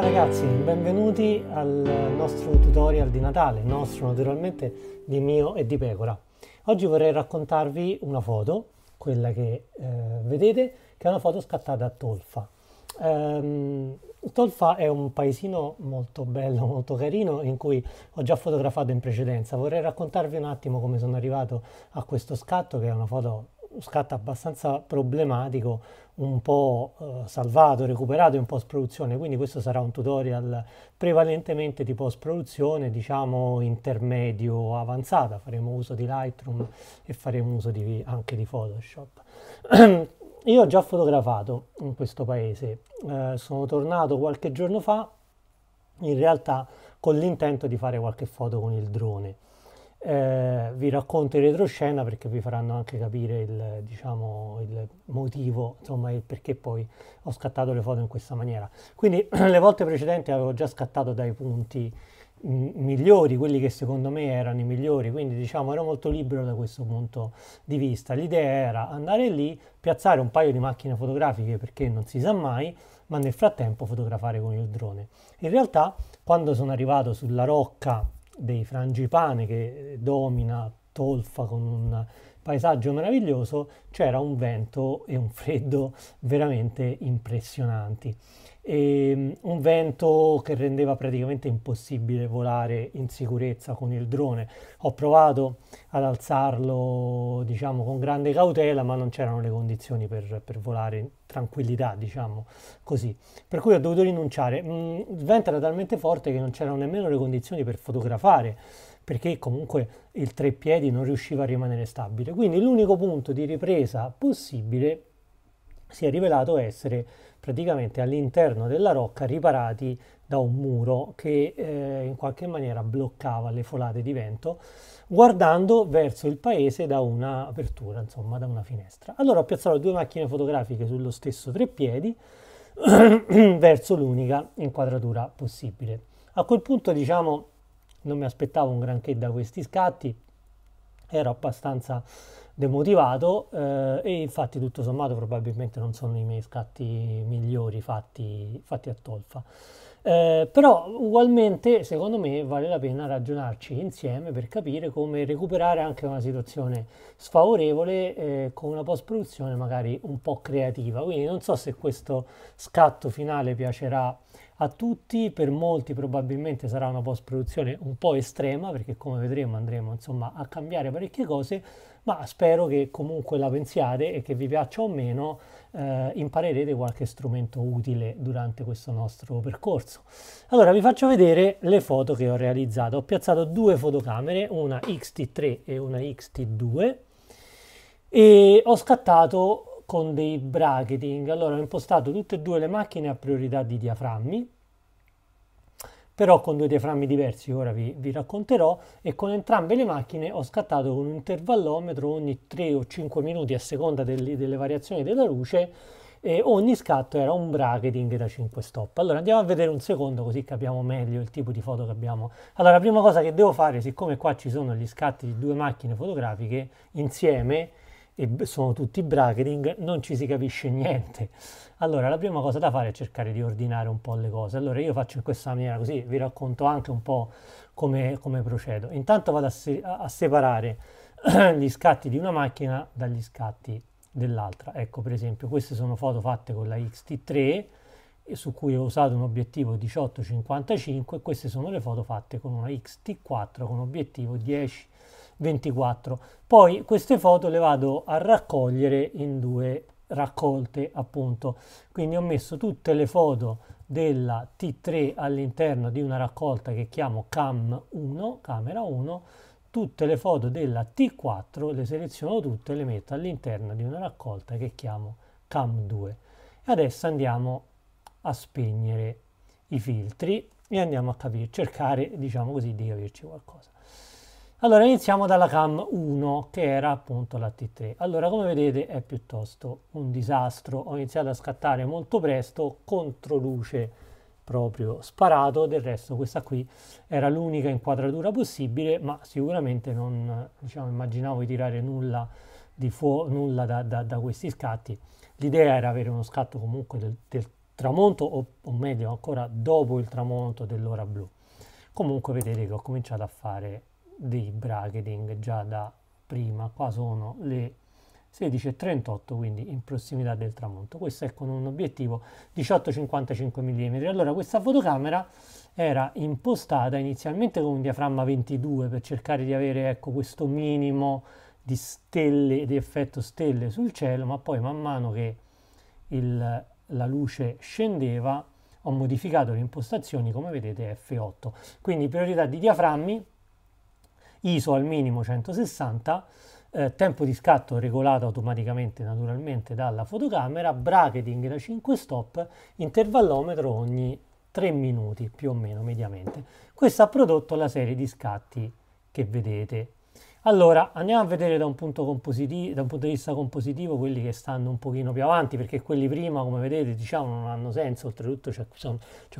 Ciao ragazzi, benvenuti al nostro tutorial di Natale, nostro naturalmente di mio e di pecora. Oggi vorrei raccontarvi una foto, quella che eh, vedete, che è una foto scattata a Tolfa. Ehm, Tolfa è un paesino molto bello, molto carino, in cui ho già fotografato in precedenza. Vorrei raccontarvi un attimo come sono arrivato a questo scatto, che è una foto, un scatto abbastanza problematico, un po' eh, salvato, recuperato in post produzione, quindi questo sarà un tutorial prevalentemente di post produzione, diciamo intermedio avanzata, faremo uso di Lightroom e faremo uso di, anche di Photoshop. Io ho già fotografato in questo paese, eh, sono tornato qualche giorno fa in realtà con l'intento di fare qualche foto con il drone. Eh, vi racconto in retroscena perché vi faranno anche capire il, diciamo, il motivo, insomma, il perché poi ho scattato le foto in questa maniera. Quindi le volte precedenti avevo già scattato dai punti mm, migliori, quelli che secondo me erano i migliori, quindi diciamo ero molto libero da questo punto di vista. L'idea era andare lì, piazzare un paio di macchine fotografiche perché non si sa mai, ma nel frattempo fotografare con il drone. In realtà quando sono arrivato sulla rocca dei frangipane che eh, domina Tolfa con un paesaggio meraviglioso, c'era un vento e un freddo veramente impressionanti. E ehm, un vento che rendeva praticamente impossibile volare in sicurezza con il drone. Ho provato ad alzarlo, diciamo, con grande cautela, ma non c'erano le condizioni per, per volare tranquillità, diciamo così. Per cui ho dovuto rinunciare. il mm, vento era talmente forte che non c'erano nemmeno le condizioni per fotografare, perché comunque il treppiedi non riusciva a rimanere stabile. Quindi l'unico punto di ripresa possibile si è rivelato essere praticamente all'interno della rocca riparati da un muro che eh, in qualche maniera bloccava le folate di vento guardando verso il paese da un'apertura, insomma, da una finestra. Allora ho piazzato due macchine fotografiche sullo stesso treppiedi verso l'unica inquadratura possibile. A quel punto, diciamo, non mi aspettavo un granché da questi scatti, ero abbastanza demotivato eh, e infatti tutto sommato probabilmente non sono i miei scatti migliori fatti, fatti a Tolfa. Eh, però ugualmente secondo me vale la pena ragionarci insieme per capire come recuperare anche una situazione sfavorevole eh, con una post produzione magari un po' creativa quindi non so se questo scatto finale piacerà a tutti per molti probabilmente sarà una post produzione un po' estrema perché come vedremo andremo insomma a cambiare parecchie cose ma spero che comunque la pensiate e che vi piaccia o meno eh, imparerete qualche strumento utile durante questo nostro percorso. Allora vi faccio vedere le foto che ho realizzato. Ho piazzato due fotocamere, una XT3 e una XT2 e ho scattato con dei bracketing. Allora ho impostato tutte e due le macchine a priorità di diaframmi però con due diaframmi diversi, ora vi, vi racconterò, e con entrambe le macchine ho scattato con un intervallometro ogni 3 o 5 minuti a seconda delle, delle variazioni della luce e ogni scatto era un bracketing da 5 stop. Allora andiamo a vedere un secondo così capiamo meglio il tipo di foto che abbiamo. Allora la prima cosa che devo fare, siccome qua ci sono gli scatti di due macchine fotografiche insieme, e sono tutti bracketing, non ci si capisce niente. Allora, la prima cosa da fare è cercare di ordinare un po' le cose. Allora, io faccio in questa maniera così, vi racconto anche un po' come, come procedo. Intanto vado a, se a separare gli scatti di una macchina dagli scatti dell'altra. Ecco, per esempio, queste sono foto fatte con la X-T3 su cui ho usato un obiettivo 18-55 queste sono le foto fatte con una X-T4 con obiettivo 10 24. Poi queste foto le vado a raccogliere in due raccolte appunto quindi ho messo tutte le foto della T3 all'interno di una raccolta che chiamo cam 1 camera 1 tutte le foto della T4 le seleziono tutte e le metto all'interno di una raccolta che chiamo cam 2 e adesso andiamo a spegnere i filtri e andiamo a capire cercare diciamo così di capirci qualcosa allora iniziamo dalla cam 1 che era appunto la T3. Allora come vedete è piuttosto un disastro, ho iniziato a scattare molto presto, contro luce proprio sparato, del resto questa qui era l'unica inquadratura possibile ma sicuramente non diciamo, immaginavo di tirare nulla, di nulla da, da, da, questi scatti. L'idea era avere uno scatto comunque del, del tramonto o, o meglio ancora dopo il tramonto dell'ora blu. Comunque vedete che ho cominciato a fare dei bracketing già da prima, qua sono le 16.38 quindi in prossimità del tramonto questo è con un obiettivo 18.55 mm allora questa fotocamera era impostata inizialmente con un diaframma 22 per cercare di avere ecco, questo minimo di stelle di effetto stelle sul cielo ma poi man mano che il, la luce scendeva ho modificato le impostazioni come vedete f8 quindi priorità di diaframmi ISO al minimo 160, eh, tempo di scatto regolato automaticamente naturalmente dalla fotocamera, bracketing da 5 stop, intervallometro ogni 3 minuti più o meno mediamente. Questo ha prodotto la serie di scatti che vedete. Allora, andiamo a vedere da un, punto, da un punto di vista compositivo quelli che stanno un pochino più avanti, perché quelli prima, come vedete, diciamo, non hanno senso, oltretutto c'è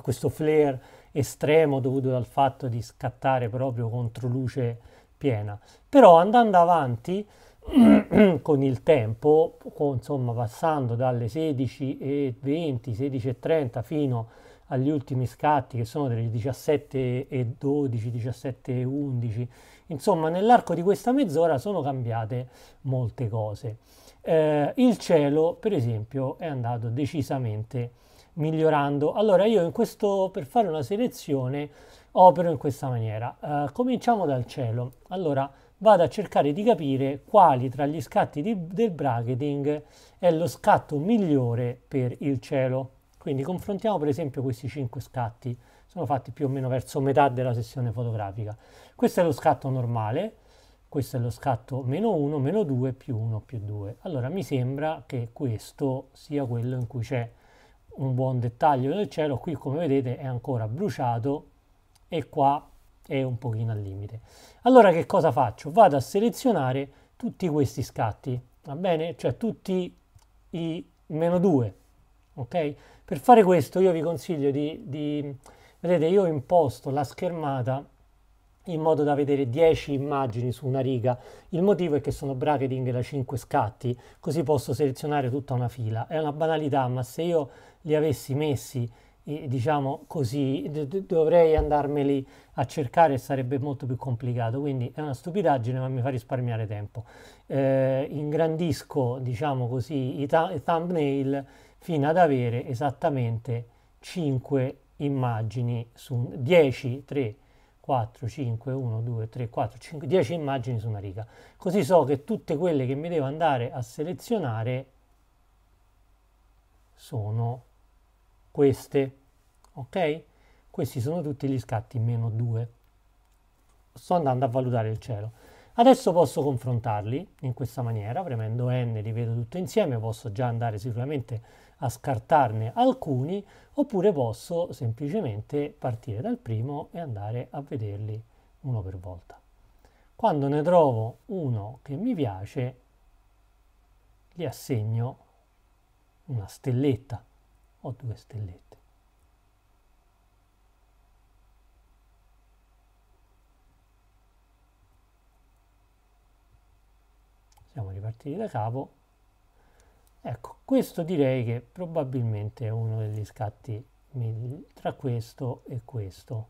questo flare estremo dovuto al fatto di scattare proprio contro luce piena. Però andando avanti con il tempo, con, insomma passando dalle 16.20, 16.30 fino agli ultimi scatti che sono delle 17.12, 17.11, insomma nell'arco di questa mezz'ora sono cambiate molte cose. Eh, il cielo, per esempio, è andato decisamente migliorando. Allora io in questo, per fare una selezione opero in questa maniera. Uh, cominciamo dal cielo. Allora vado a cercare di capire quali tra gli scatti di, del bracketing è lo scatto migliore per il cielo. Quindi confrontiamo per esempio questi 5 scatti, sono fatti più o meno verso metà della sessione fotografica. Questo è lo scatto normale, questo è lo scatto meno 1, meno 2, più 1, più 2. Allora mi sembra che questo sia quello in cui c'è un buon dettaglio del cielo qui come vedete è ancora bruciato e qua è un pochino al limite allora che cosa faccio vado a selezionare tutti questi scatti va bene cioè tutti i meno 2 ok per fare questo io vi consiglio di, di vedete io imposto la schermata in modo da vedere 10 immagini su una riga. Il motivo è che sono bracketing da 5 scatti, così posso selezionare tutta una fila. È una banalità, ma se io li avessi messi, diciamo così, dovrei andarmeli a cercare e sarebbe molto più complicato. Quindi è una stupidaggine, ma mi fa risparmiare tempo. Eh, ingrandisco, diciamo così, i, i thumbnail fino ad avere esattamente 5 immagini su 10, 3, 4, 5, 1, 2, 3, 4, 5, 10 immagini su una riga. Così so che tutte quelle che mi devo andare a selezionare sono queste, ok? Questi sono tutti gli scatti meno 2. Sto andando a valutare il cielo. Adesso posso confrontarli in questa maniera, premendo N li vedo tutti insieme, posso già andare sicuramente a scartarne alcuni oppure posso semplicemente partire dal primo e andare a vederli uno per volta. Quando ne trovo uno che mi piace, gli assegno una stelletta o due stellette. Siamo ripartiti da capo Ecco, questo direi che probabilmente è uno degli scatti tra questo e questo.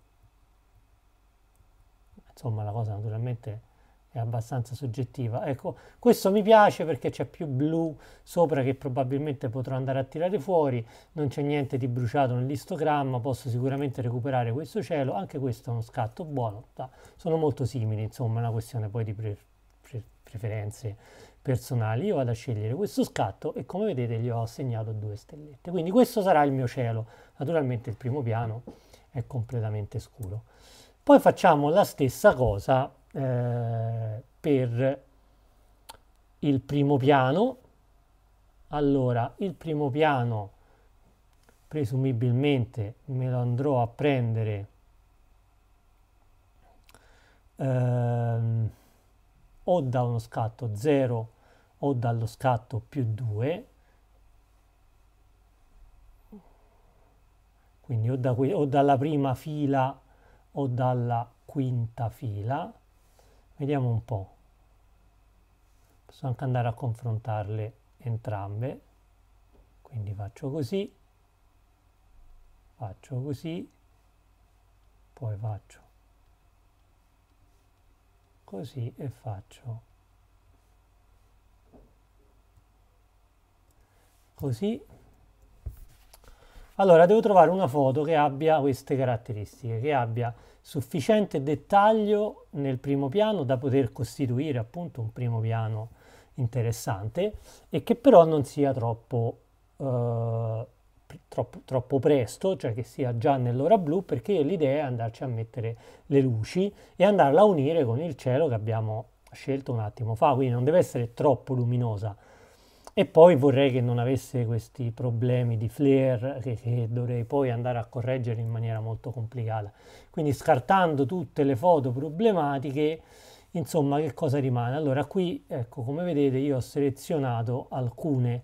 Insomma, la cosa naturalmente è abbastanza soggettiva. Ecco, questo mi piace perché c'è più blu sopra che probabilmente potrò andare a tirare fuori, non c'è niente di bruciato nell'istogramma, posso sicuramente recuperare questo cielo, anche questo è uno scatto buono, sono molto simili, insomma, è una questione poi di pre pre preferenze personali, io vado a scegliere questo scatto e come vedete gli ho assegnato due stellette. Quindi questo sarà il mio cielo, naturalmente il primo piano è completamente scuro. Poi facciamo la stessa cosa eh, per il primo piano. Allora, il primo piano presumibilmente me lo andrò a prendere ehm, o da uno scatto 0 o dallo scatto più 2 quindi o, da o dalla prima fila o dalla quinta fila vediamo un po' posso anche andare a confrontarle entrambe quindi faccio così faccio così poi faccio così e faccio così allora devo trovare una foto che abbia queste caratteristiche che abbia sufficiente dettaglio nel primo piano da poter costituire appunto un primo piano interessante e che però non sia troppo eh, troppo, troppo, presto, cioè che sia già nell'ora blu, perché l'idea è andarci a mettere le luci e andarla a unire con il cielo che abbiamo scelto un attimo fa, quindi non deve essere troppo luminosa. E poi vorrei che non avesse questi problemi di flare che, che dovrei poi andare a correggere in maniera molto complicata. Quindi scartando tutte le foto problematiche, insomma che cosa rimane? Allora qui, ecco, come vedete io ho selezionato alcune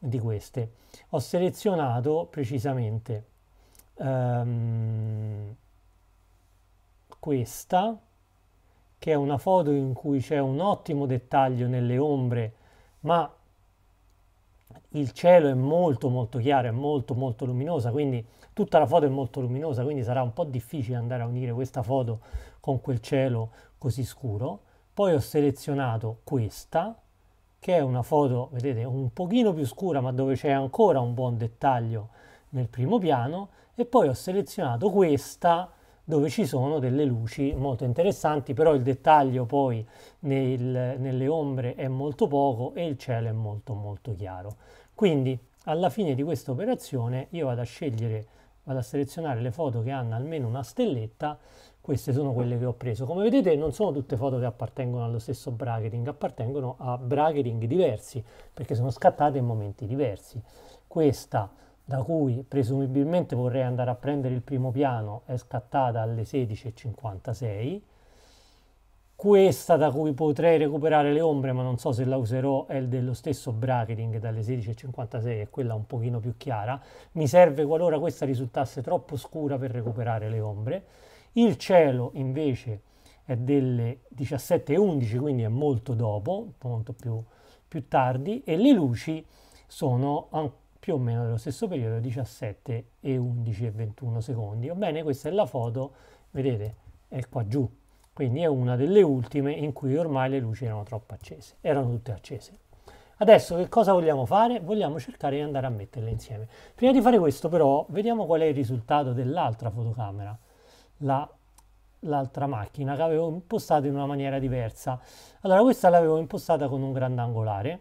di queste. Ho selezionato precisamente um, questa, che è una foto in cui c'è un ottimo dettaglio nelle ombre, ma il cielo è molto molto chiaro, è molto molto luminosa, quindi tutta la foto è molto luminosa, quindi sarà un po' difficile andare a unire questa foto con quel cielo così scuro. Poi ho selezionato questa, che è una foto, vedete, un pochino più scura ma dove c'è ancora un buon dettaglio nel primo piano e poi ho selezionato questa dove ci sono delle luci molto interessanti, però il dettaglio poi nel, nelle ombre è molto poco e il cielo è molto molto chiaro. Quindi alla fine di questa operazione io vado a scegliere, vado a selezionare le foto che hanno almeno una stelletta queste sono quelle che ho preso. Come vedete non sono tutte foto che appartengono allo stesso bracketing, appartengono a bracketing diversi perché sono scattate in momenti diversi. Questa da cui presumibilmente vorrei andare a prendere il primo piano è scattata alle 16.56. Questa da cui potrei recuperare le ombre ma non so se la userò è dello stesso bracketing dalle 16.56 è quella un pochino più chiara. Mi serve qualora questa risultasse troppo scura per recuperare le ombre il cielo invece è delle 17.11, quindi è molto dopo, molto più, più tardi, e le luci sono più o meno dello stesso periodo, 17 e 11 e 21 secondi. Ebbene, questa è la foto, vedete, è qua giù, quindi è una delle ultime in cui ormai le luci erano troppo accese, erano tutte accese. Adesso che cosa vogliamo fare? Vogliamo cercare di andare a metterle insieme. Prima di fare questo però vediamo qual è il risultato dell'altra fotocamera la l'altra macchina che avevo impostato in una maniera diversa allora questa l'avevo impostata con un grandangolare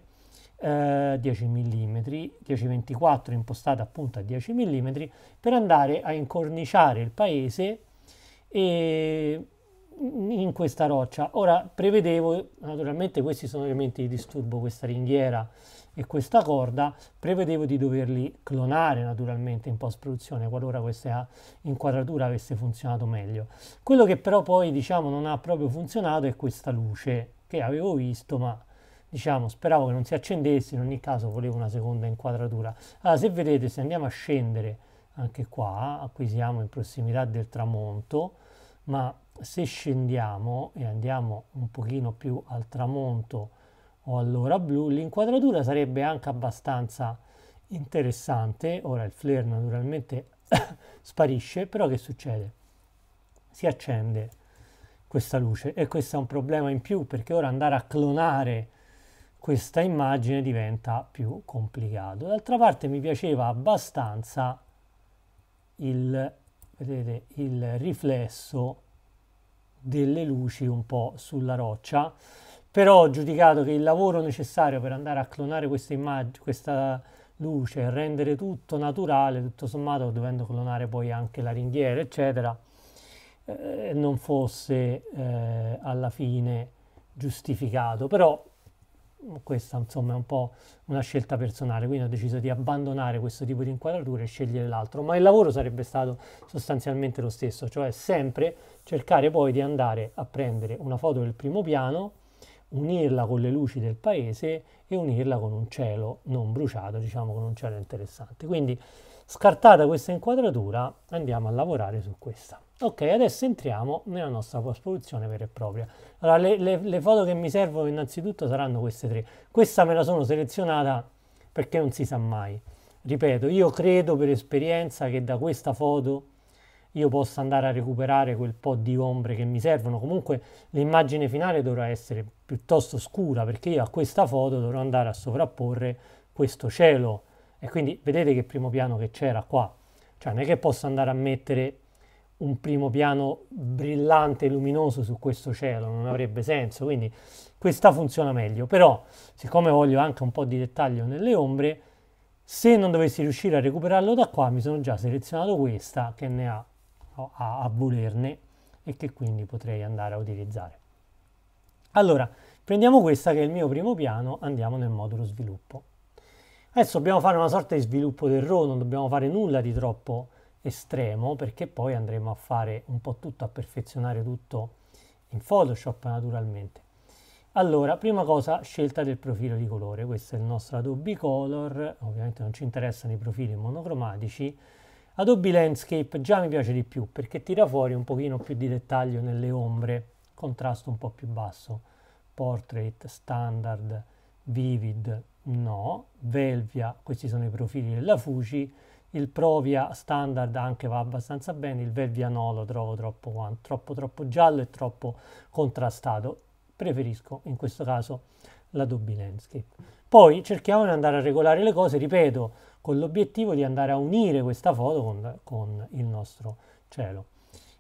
eh, 10 mm 1024 impostata appunto a 10 mm per andare a incorniciare il paese e in questa roccia ora prevedevo naturalmente questi sono elementi di disturbo questa ringhiera e questa corda prevedevo di doverli clonare naturalmente in post produzione qualora questa inquadratura avesse funzionato meglio. Quello che però poi diciamo non ha proprio funzionato è questa luce che avevo visto ma diciamo speravo che non si accendesse in ogni caso volevo una seconda inquadratura. Allora se vedete se andiamo a scendere anche qua qui siamo in prossimità del tramonto ma se scendiamo e andiamo un pochino più al tramonto o allora blu, l'inquadratura sarebbe anche abbastanza interessante. Ora il flare naturalmente sparisce, però che succede? Si accende questa luce e questo è un problema in più perché ora andare a clonare questa immagine diventa più complicato. D'altra parte mi piaceva abbastanza il, vedete, il riflesso delle luci un po' sulla roccia però ho giudicato che il lavoro necessario per andare a clonare questa immagine, questa luce, rendere tutto naturale, tutto sommato dovendo clonare poi anche la ringhiera, eccetera, eh, non fosse eh, alla fine giustificato. Però questa insomma è un po' una scelta personale, quindi ho deciso di abbandonare questo tipo di inquadratura e scegliere l'altro, ma il lavoro sarebbe stato sostanzialmente lo stesso, cioè sempre cercare poi di andare a prendere una foto del primo piano unirla con le luci del paese e unirla con un cielo non bruciato, diciamo con un cielo interessante. Quindi scartata questa inquadratura andiamo a lavorare su questa. Ok, adesso entriamo nella nostra post-produzione vera e propria. Allora, le, le, le foto che mi servono innanzitutto saranno queste tre. Questa me la sono selezionata perché non si sa mai. Ripeto, io credo per esperienza che da questa foto io possa andare a recuperare quel po' di ombre che mi servono. Comunque l'immagine finale dovrà essere piuttosto scura perché io a questa foto dovrò andare a sovrapporre questo cielo. E quindi vedete che primo piano che c'era qua. Cioè non è che posso andare a mettere un primo piano brillante e luminoso su questo cielo, non avrebbe senso. Quindi questa funziona meglio. Però siccome voglio anche un po' di dettaglio nelle ombre, se non dovessi riuscire a recuperarlo da qua, mi sono già selezionato questa che ne ha a, a volerne e che quindi potrei andare a utilizzare. Allora, prendiamo questa che è il mio primo piano, andiamo nel modulo sviluppo. Adesso dobbiamo fare una sorta di sviluppo del RO, non dobbiamo fare nulla di troppo estremo perché poi andremo a fare un po' tutto, a perfezionare tutto in Photoshop naturalmente. Allora, prima cosa, scelta del profilo di colore. Questo è il nostro Adobe Color, ovviamente non ci interessano i profili monocromatici, Adobe Landscape già mi piace di più perché tira fuori un pochino più di dettaglio nelle ombre, contrasto un po' più basso. Portrait, Standard, Vivid, no. Velvia, questi sono i profili della Fuji. Il Provia Standard anche va abbastanza bene, il Velvia no lo trovo troppo, troppo, troppo giallo e troppo contrastato. Preferisco in questo caso l'Adobe Landscape. Poi cerchiamo di andare a regolare le cose, ripeto, con l'obiettivo di andare a unire questa foto con, con il nostro cielo.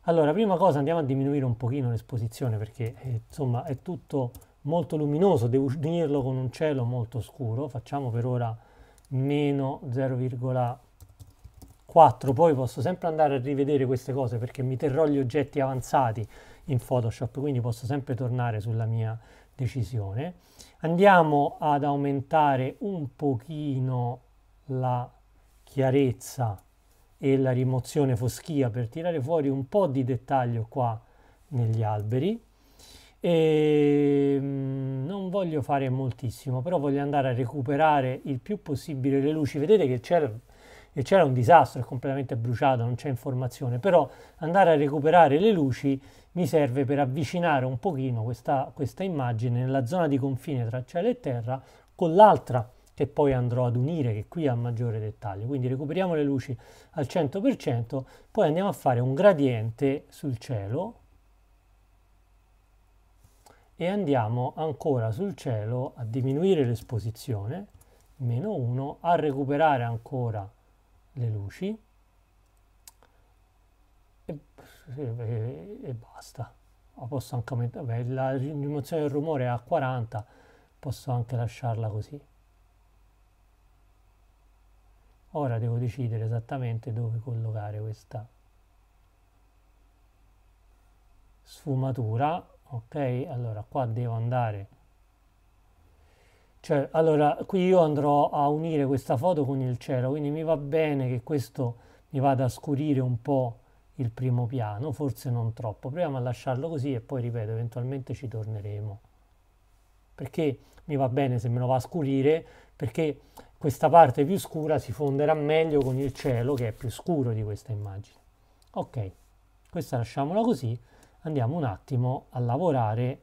Allora, prima cosa andiamo a diminuire un pochino l'esposizione perché eh, insomma è tutto molto luminoso, devo unirlo con un cielo molto scuro, facciamo per ora meno 0,4, poi posso sempre andare a rivedere queste cose perché mi terrò gli oggetti avanzati in Photoshop, quindi posso sempre tornare sulla mia decisione. Andiamo ad aumentare un pochino la chiarezza e la rimozione foschia per tirare fuori un po' di dettaglio qua negli alberi e ehm, non voglio fare moltissimo però voglio andare a recuperare il più possibile le luci vedete che c'era e c'era un disastro, è completamente bruciato, non c'è informazione, però andare a recuperare le luci mi serve per avvicinare un pochino questa, questa immagine nella zona di confine tra cielo e terra con l'altra che poi andrò ad unire, che qui ha maggiore dettaglio. Quindi recuperiamo le luci al 100%, poi andiamo a fare un gradiente sul cielo e andiamo ancora sul cielo a diminuire l'esposizione, meno 1, a recuperare ancora le luci e, e basta ma posso anche aumentare la rimozione del rumore è a 40 posso anche lasciarla così ora devo decidere esattamente dove collocare questa sfumatura ok allora qua devo andare cioè allora qui io andrò a unire questa foto con il cielo quindi mi va bene che questo mi vada a scurire un po' il primo piano, forse non troppo. Proviamo a lasciarlo così e poi, ripeto, eventualmente ci torneremo. Perché mi va bene se me lo va a scurire, perché questa parte più scura si fonderà meglio con il cielo che è più scuro di questa immagine. Ok, questa lasciamola così. Andiamo un attimo a lavorare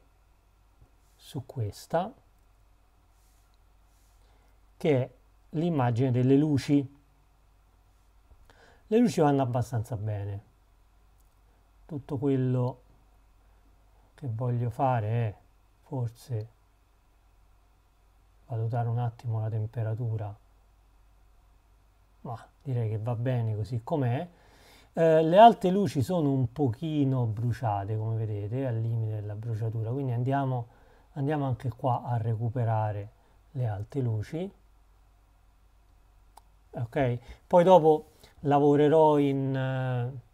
su questa, che è l'immagine delle luci. Le luci vanno abbastanza bene tutto quello che voglio fare è eh, forse valutare un attimo la temperatura ma direi che va bene così com'è eh, le alte luci sono un pochino bruciate come vedete al limite della bruciatura quindi andiamo, andiamo anche qua a recuperare le alte luci ok poi dopo lavorerò in eh,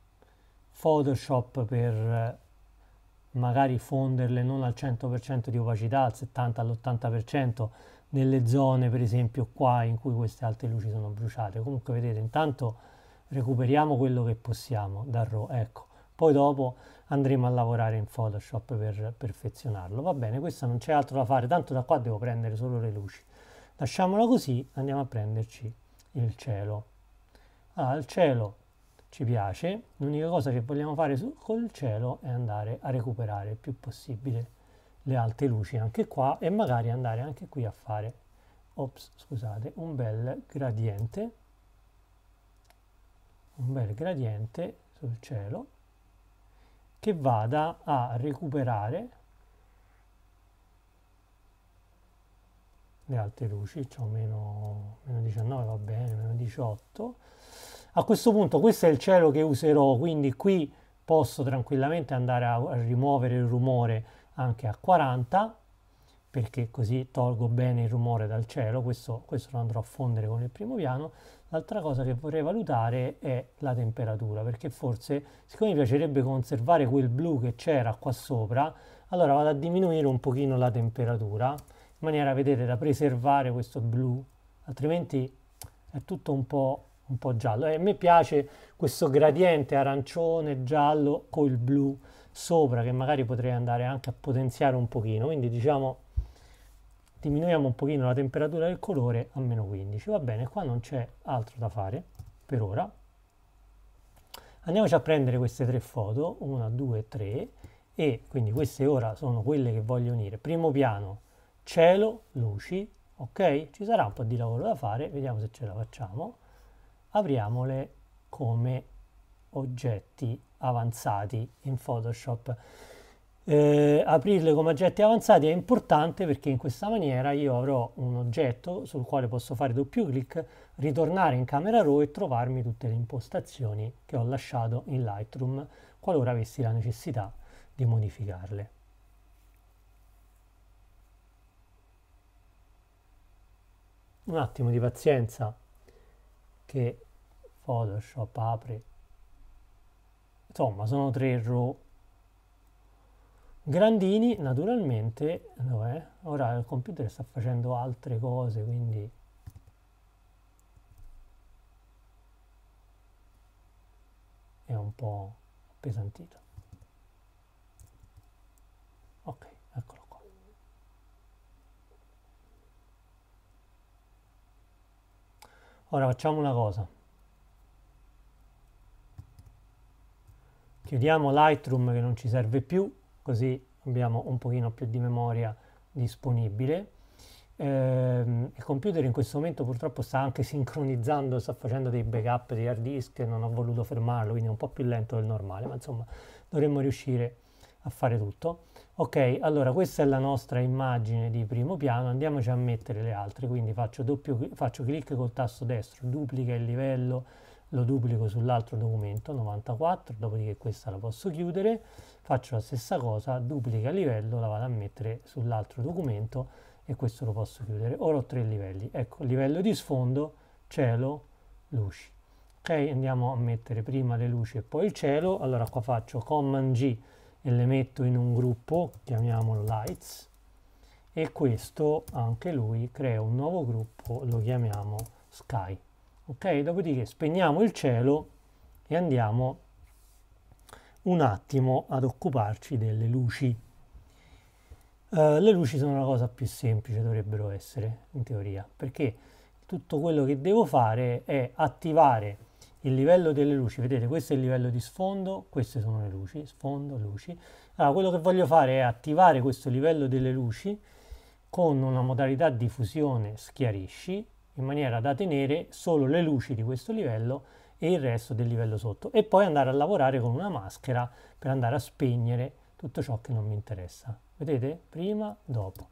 Photoshop per eh, magari fonderle non al 100% di opacità, al 70 all'80% nelle zone per esempio qua in cui queste alte luci sono bruciate. Comunque vedete, intanto recuperiamo quello che possiamo dal RAW, ecco. Poi dopo andremo a lavorare in Photoshop per perfezionarlo. Va bene, questo non c'è altro da fare, tanto da qua devo prendere solo le luci. Lasciamolo così, andiamo a prenderci il cielo. Allora, ah, il cielo ci piace, l'unica cosa che vogliamo fare su, col cielo è andare a recuperare il più possibile le alte luci anche qua e magari andare anche qui a fare ops, scusate, un bel gradiente un bel gradiente sul cielo che vada a recuperare le alte luci, ho cioè meno, meno 19 va bene, meno 18 a questo punto questo è il cielo che userò, quindi qui posso tranquillamente andare a, rimuovere il rumore anche a 40 perché così tolgo bene il rumore dal cielo, questo, questo lo andrò a fondere con il primo piano. L'altra cosa che vorrei valutare è la temperatura, perché forse, siccome mi piacerebbe conservare quel blu che c'era qua sopra, allora vado a diminuire un pochino la temperatura, in maniera vedete, da preservare questo blu, altrimenti è tutto un po' un po' giallo. E a me piace questo gradiente arancione-giallo col blu sopra, che magari potrei andare anche a potenziare un pochino. Quindi diciamo diminuiamo un pochino la temperatura del colore a meno 15. Va bene, qua non c'è altro da fare per ora. Andiamoci a prendere queste tre foto, 1, 2, 3, e quindi queste ora sono quelle che voglio unire. Primo piano, cielo, luci, ok? Ci sarà un po' di lavoro da fare, vediamo se ce la facciamo apriamole come oggetti avanzati in Photoshop. Eh, aprirle come oggetti avanzati è importante perché in questa maniera io avrò un oggetto sul quale posso fare doppio clic, ritornare in camera RAW e trovarmi tutte le impostazioni che ho lasciato in Lightroom qualora avessi la necessità di modificarle. Un attimo di pazienza che Photoshop apre. Insomma, sono tre row. Grandini, naturalmente, dov'è? Ora il computer sta facendo altre cose, quindi... È un po' appesantito. Ora facciamo una cosa. Chiudiamo Lightroom che non ci serve più, così abbiamo un pochino più di memoria disponibile. Eh, il computer in questo momento purtroppo sta anche sincronizzando, sta facendo dei backup di hard disk, non ho voluto fermarlo, quindi è un po' più lento del normale, ma insomma dovremmo riuscire a fare tutto. Ok, allora questa è la nostra immagine di primo piano, andiamoci a mettere le altre, quindi faccio, doppio, faccio clic col tasto destro, duplica il livello, lo duplico sull'altro documento 94, dopodiché questa la posso chiudere, faccio la stessa cosa, duplica il livello, la vado a mettere sull'altro documento e questo lo posso chiudere. Ora ho tre livelli, ecco, livello di sfondo, cielo, luci. Ok, andiamo a mettere prima le luci e poi il cielo, allora qua faccio Command G, e le metto in un gruppo, chiamiamolo lights, e questo anche lui crea un nuovo gruppo, lo chiamiamo sky. Ok, dopodiché spegniamo il cielo e andiamo un attimo ad occuparci delle luci. Uh, le luci sono la cosa più semplice, dovrebbero essere in teoria, perché tutto quello che devo fare è attivare il livello delle luci, vedete questo è il livello di sfondo, queste sono le luci, sfondo, luci. Allora quello che voglio fare è attivare questo livello delle luci con una modalità di fusione schiarisci in maniera da tenere solo le luci di questo livello e il resto del livello sotto e poi andare a lavorare con una maschera per andare a spegnere tutto ciò che non mi interessa. Vedete? Prima, dopo.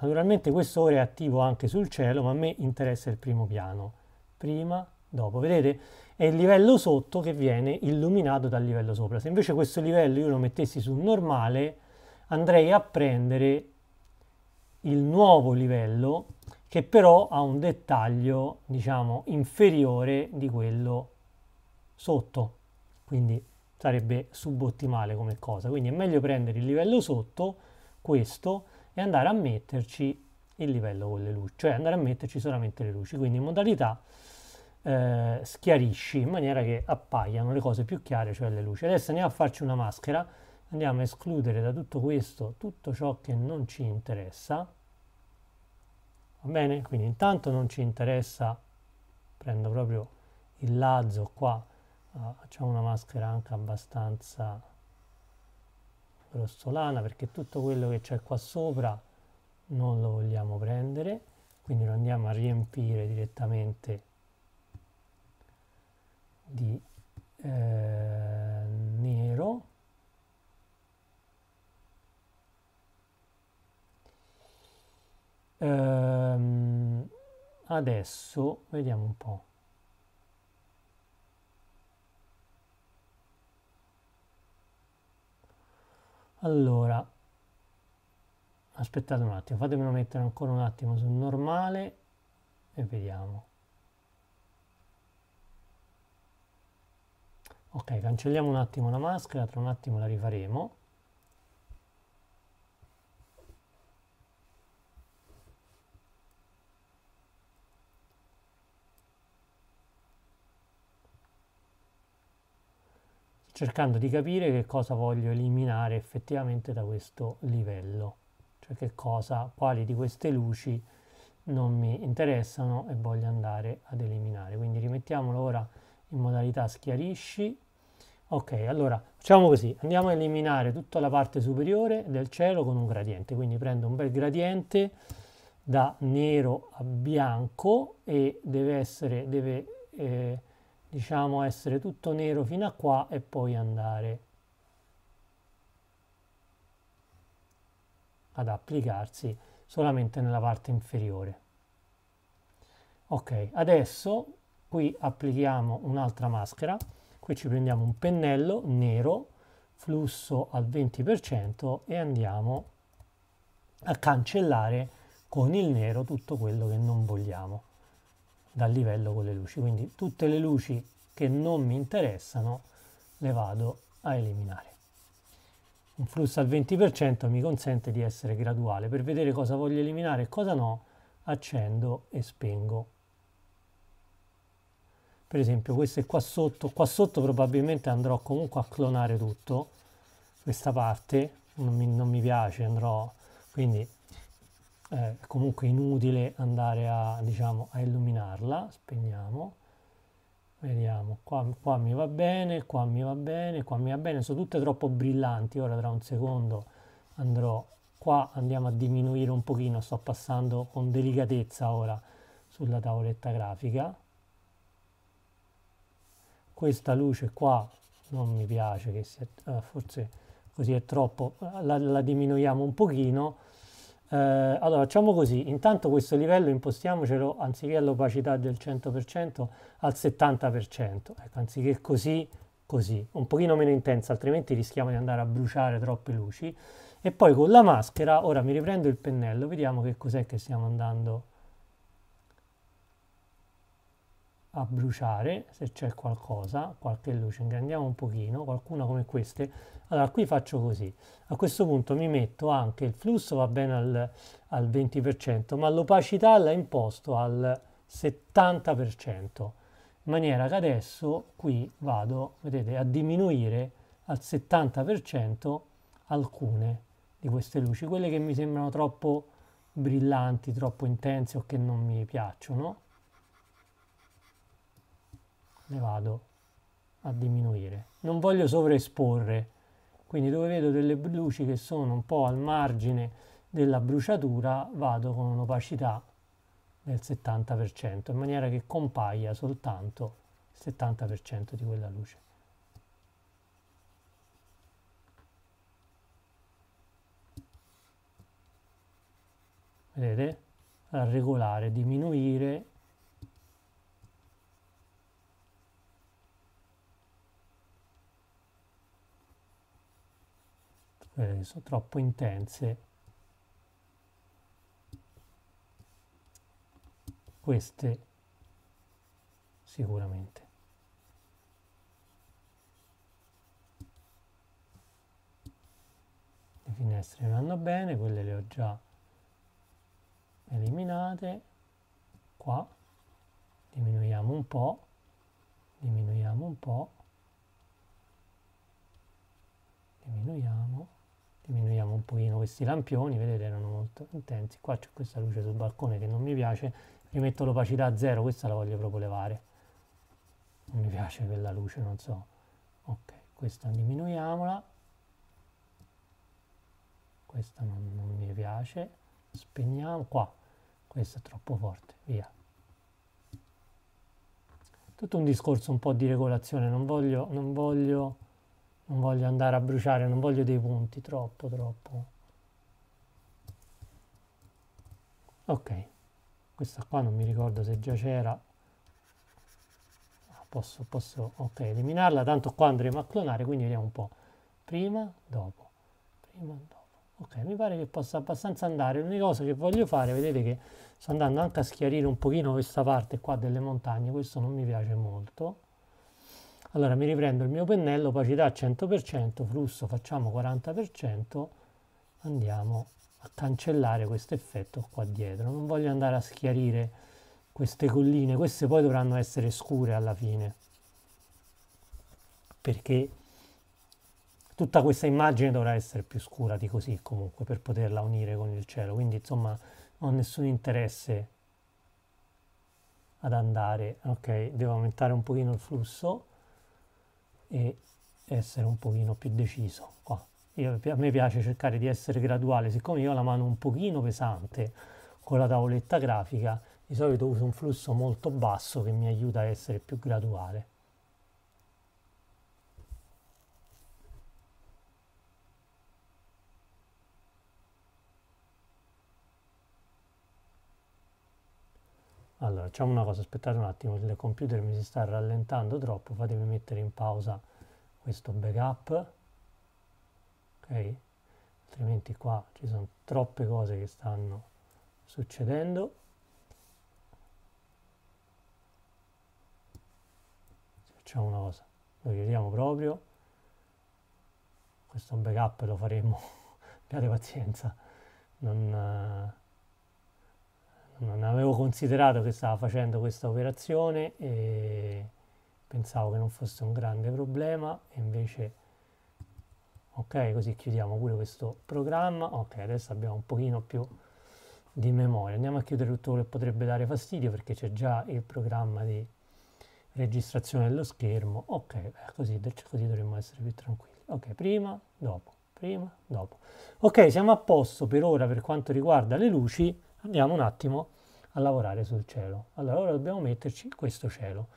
Naturalmente questo ora è attivo anche sul cielo ma a me interessa il primo piano. Prima, dopo, vedete? È il livello sotto che viene illuminato dal livello sopra. Se invece questo livello io lo mettessi sul normale, andrei a prendere il nuovo livello che però ha un dettaglio, diciamo, inferiore di quello sotto. Quindi sarebbe subottimale come cosa. Quindi è meglio prendere il livello sotto, questo, e andare a metterci il livello con le luci, cioè andare a metterci solamente le luci. Quindi in modalità eh, schiarisci in maniera che appaiano le cose più chiare, cioè le luci. Adesso andiamo a farci una maschera, andiamo a escludere da tutto questo tutto ciò che non ci interessa. Va bene? Quindi intanto non ci interessa, prendo proprio il lazzo qua, uh, facciamo una maschera anche abbastanza grossolana perché tutto quello che c'è qua sopra non lo vogliamo prendere, quindi lo andiamo a riempire direttamente di eh, nero ehm, adesso vediamo un po' allora aspettate un attimo fatemelo mettere ancora un attimo sul normale e vediamo ok cancelliamo un attimo la maschera tra un attimo la rifaremo cercando di capire che cosa voglio eliminare effettivamente da questo livello, cioè che cosa, quali di queste luci non mi interessano e voglio andare ad eliminare. Quindi rimettiamolo ora in modalità schiarisci. Ok, allora facciamo così, andiamo a eliminare tutta la parte superiore del cielo con un gradiente, quindi prendo un bel gradiente da nero a bianco e deve essere, deve eh, diciamo essere tutto nero fino a qua e poi andare ad applicarsi solamente nella parte inferiore. Ok, adesso qui applichiamo un'altra maschera qui ci prendiamo un pennello nero flusso al 20% e andiamo a cancellare con il nero tutto quello che non vogliamo dal livello con le luci quindi tutte le luci che non mi interessano le vado a eliminare un flusso al 20% mi consente di essere graduale per vedere cosa voglio eliminare e cosa no accendo e spengo per esempio queste qua sotto qua sotto probabilmente andrò comunque a clonare tutto questa parte non mi, non mi piace andrò quindi eh, comunque inutile andare a diciamo a illuminarla spegniamo vediamo qua, qua mi va bene qua mi va bene qua mi va bene sono tutte troppo brillanti ora tra un secondo andrò qua andiamo a diminuire un pochino sto passando con delicatezza ora sulla tavoletta grafica questa luce qua non mi piace che sia eh, forse così è troppo la, la diminuiamo un pochino eh, allora facciamo così intanto questo livello impostiamocelo anziché all'opacità del 100% al 70% ecco anziché così così un pochino meno intensa altrimenti rischiamo di andare a bruciare troppe luci e poi con la maschera ora mi riprendo il pennello vediamo che cos'è che stiamo andando a bruciare se c'è qualcosa, qualche luce, ingrandiamo un pochino, qualcuna come queste. Allora qui faccio così, a questo punto mi metto anche il flusso va bene al, al 20%, ma l'opacità la imposto al 70%, in maniera che adesso qui vado, vedete, a diminuire al 70% alcune di queste luci, quelle che mi sembrano troppo brillanti, troppo intense o che non mi piacciono le vado a diminuire. Non voglio sovraesporre, quindi dove vedo delle luci che sono un po' al margine della bruciatura vado con un'opacità del 70%, in maniera che compaia soltanto il 70% di quella luce. Vedete? A regolare, diminuire eh, sono troppo intense queste sicuramente. Le finestre vanno bene, quelle le ho già eliminate. Qua diminuiamo un po', diminuiamo un po', diminuiamo diminuiamo un pochino questi lampioni, vedete erano molto intensi, qua c'è questa luce sul balcone che non mi piace, rimetto l'opacità a zero, questa la voglio proprio levare, non mi piace quella luce, non so, ok, questa diminuiamola, questa non, non mi piace, spegniamo, qua, questa è troppo forte, via. Tutto un discorso un po' di regolazione, non voglio, non voglio non voglio andare a bruciare, non voglio dei punti, troppo, troppo. Ok, questa qua non mi ricordo se già c'era. Ah, posso, posso, ok, eliminarla, tanto qua andremo a clonare, quindi vediamo un po'. Prima, dopo, prima, dopo. Ok, mi pare che possa abbastanza andare. L'unica cosa che voglio fare, vedete che sto andando anche a schiarire un pochino questa parte qua delle montagne, questo non mi piace molto allora mi riprendo il mio pennello opacità 100% flusso facciamo 40% andiamo a cancellare questo effetto qua dietro non voglio andare a schiarire queste colline queste poi dovranno essere scure alla fine perché tutta questa immagine dovrà essere più scura di così comunque per poterla unire con il cielo quindi insomma non ho nessun interesse ad andare ok devo aumentare un pochino il flusso e essere un pochino più deciso qua. Io, a me piace cercare di essere graduale, siccome io ho la mano un pochino pesante con la tavoletta grafica, di solito uso un flusso molto basso che mi aiuta a essere più graduale. Allora, facciamo una cosa, aspettate un attimo, il computer mi si sta rallentando troppo, fatemi mettere in pausa questo backup, ok? Altrimenti qua ci sono troppe cose che stanno succedendo. Facciamo una cosa, lo chiudiamo proprio, questo backup lo faremo, abbiate pazienza, non... Uh, non avevo considerato che stava facendo questa operazione e pensavo che non fosse un grande problema e invece ok così chiudiamo pure questo programma ok adesso abbiamo un pochino più di memoria andiamo a chiudere tutto quello che potrebbe dare fastidio perché c'è già il programma di registrazione dello schermo ok così, così dovremmo essere più tranquilli ok prima dopo prima dopo ok siamo a posto per ora per quanto riguarda le luci andiamo un attimo a lavorare sul cielo. Allora ora dobbiamo metterci questo cielo.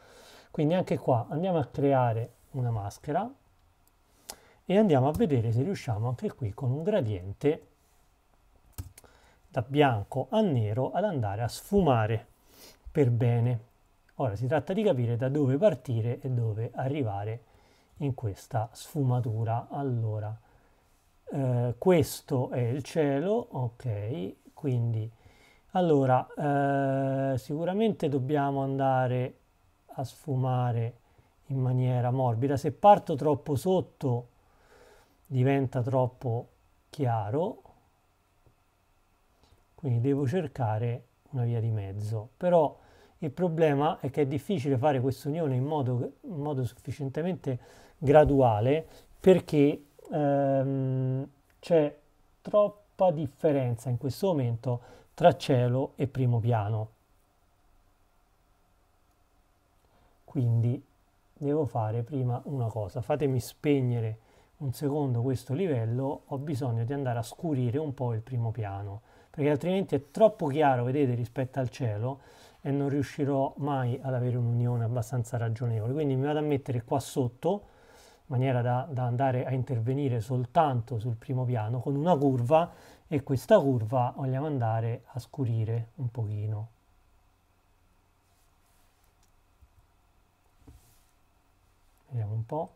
Quindi anche qua andiamo a creare una maschera e andiamo a vedere se riusciamo anche qui con un gradiente da bianco a nero ad andare a sfumare per bene. Ora si tratta di capire da dove partire e dove arrivare in questa sfumatura. Allora, eh, questo è il cielo, ok, quindi allora, eh, sicuramente dobbiamo andare a sfumare in maniera morbida. Se parto troppo sotto diventa troppo chiaro, quindi devo cercare una via di mezzo. Però il problema è che è difficile fare questa unione in modo, in modo sufficientemente graduale perché ehm, c'è troppa differenza in questo momento tra cielo e primo piano. Quindi devo fare prima una cosa, fatemi spegnere un secondo questo livello, ho bisogno di andare a scurire un po' il primo piano, perché altrimenti è troppo chiaro, vedete, rispetto al cielo e non riuscirò mai ad avere un'unione abbastanza ragionevole. Quindi mi vado a mettere qua sotto, in maniera da, da andare a intervenire soltanto sul primo piano, con una curva e questa curva vogliamo andare a scurire un pochino. Vediamo un po'.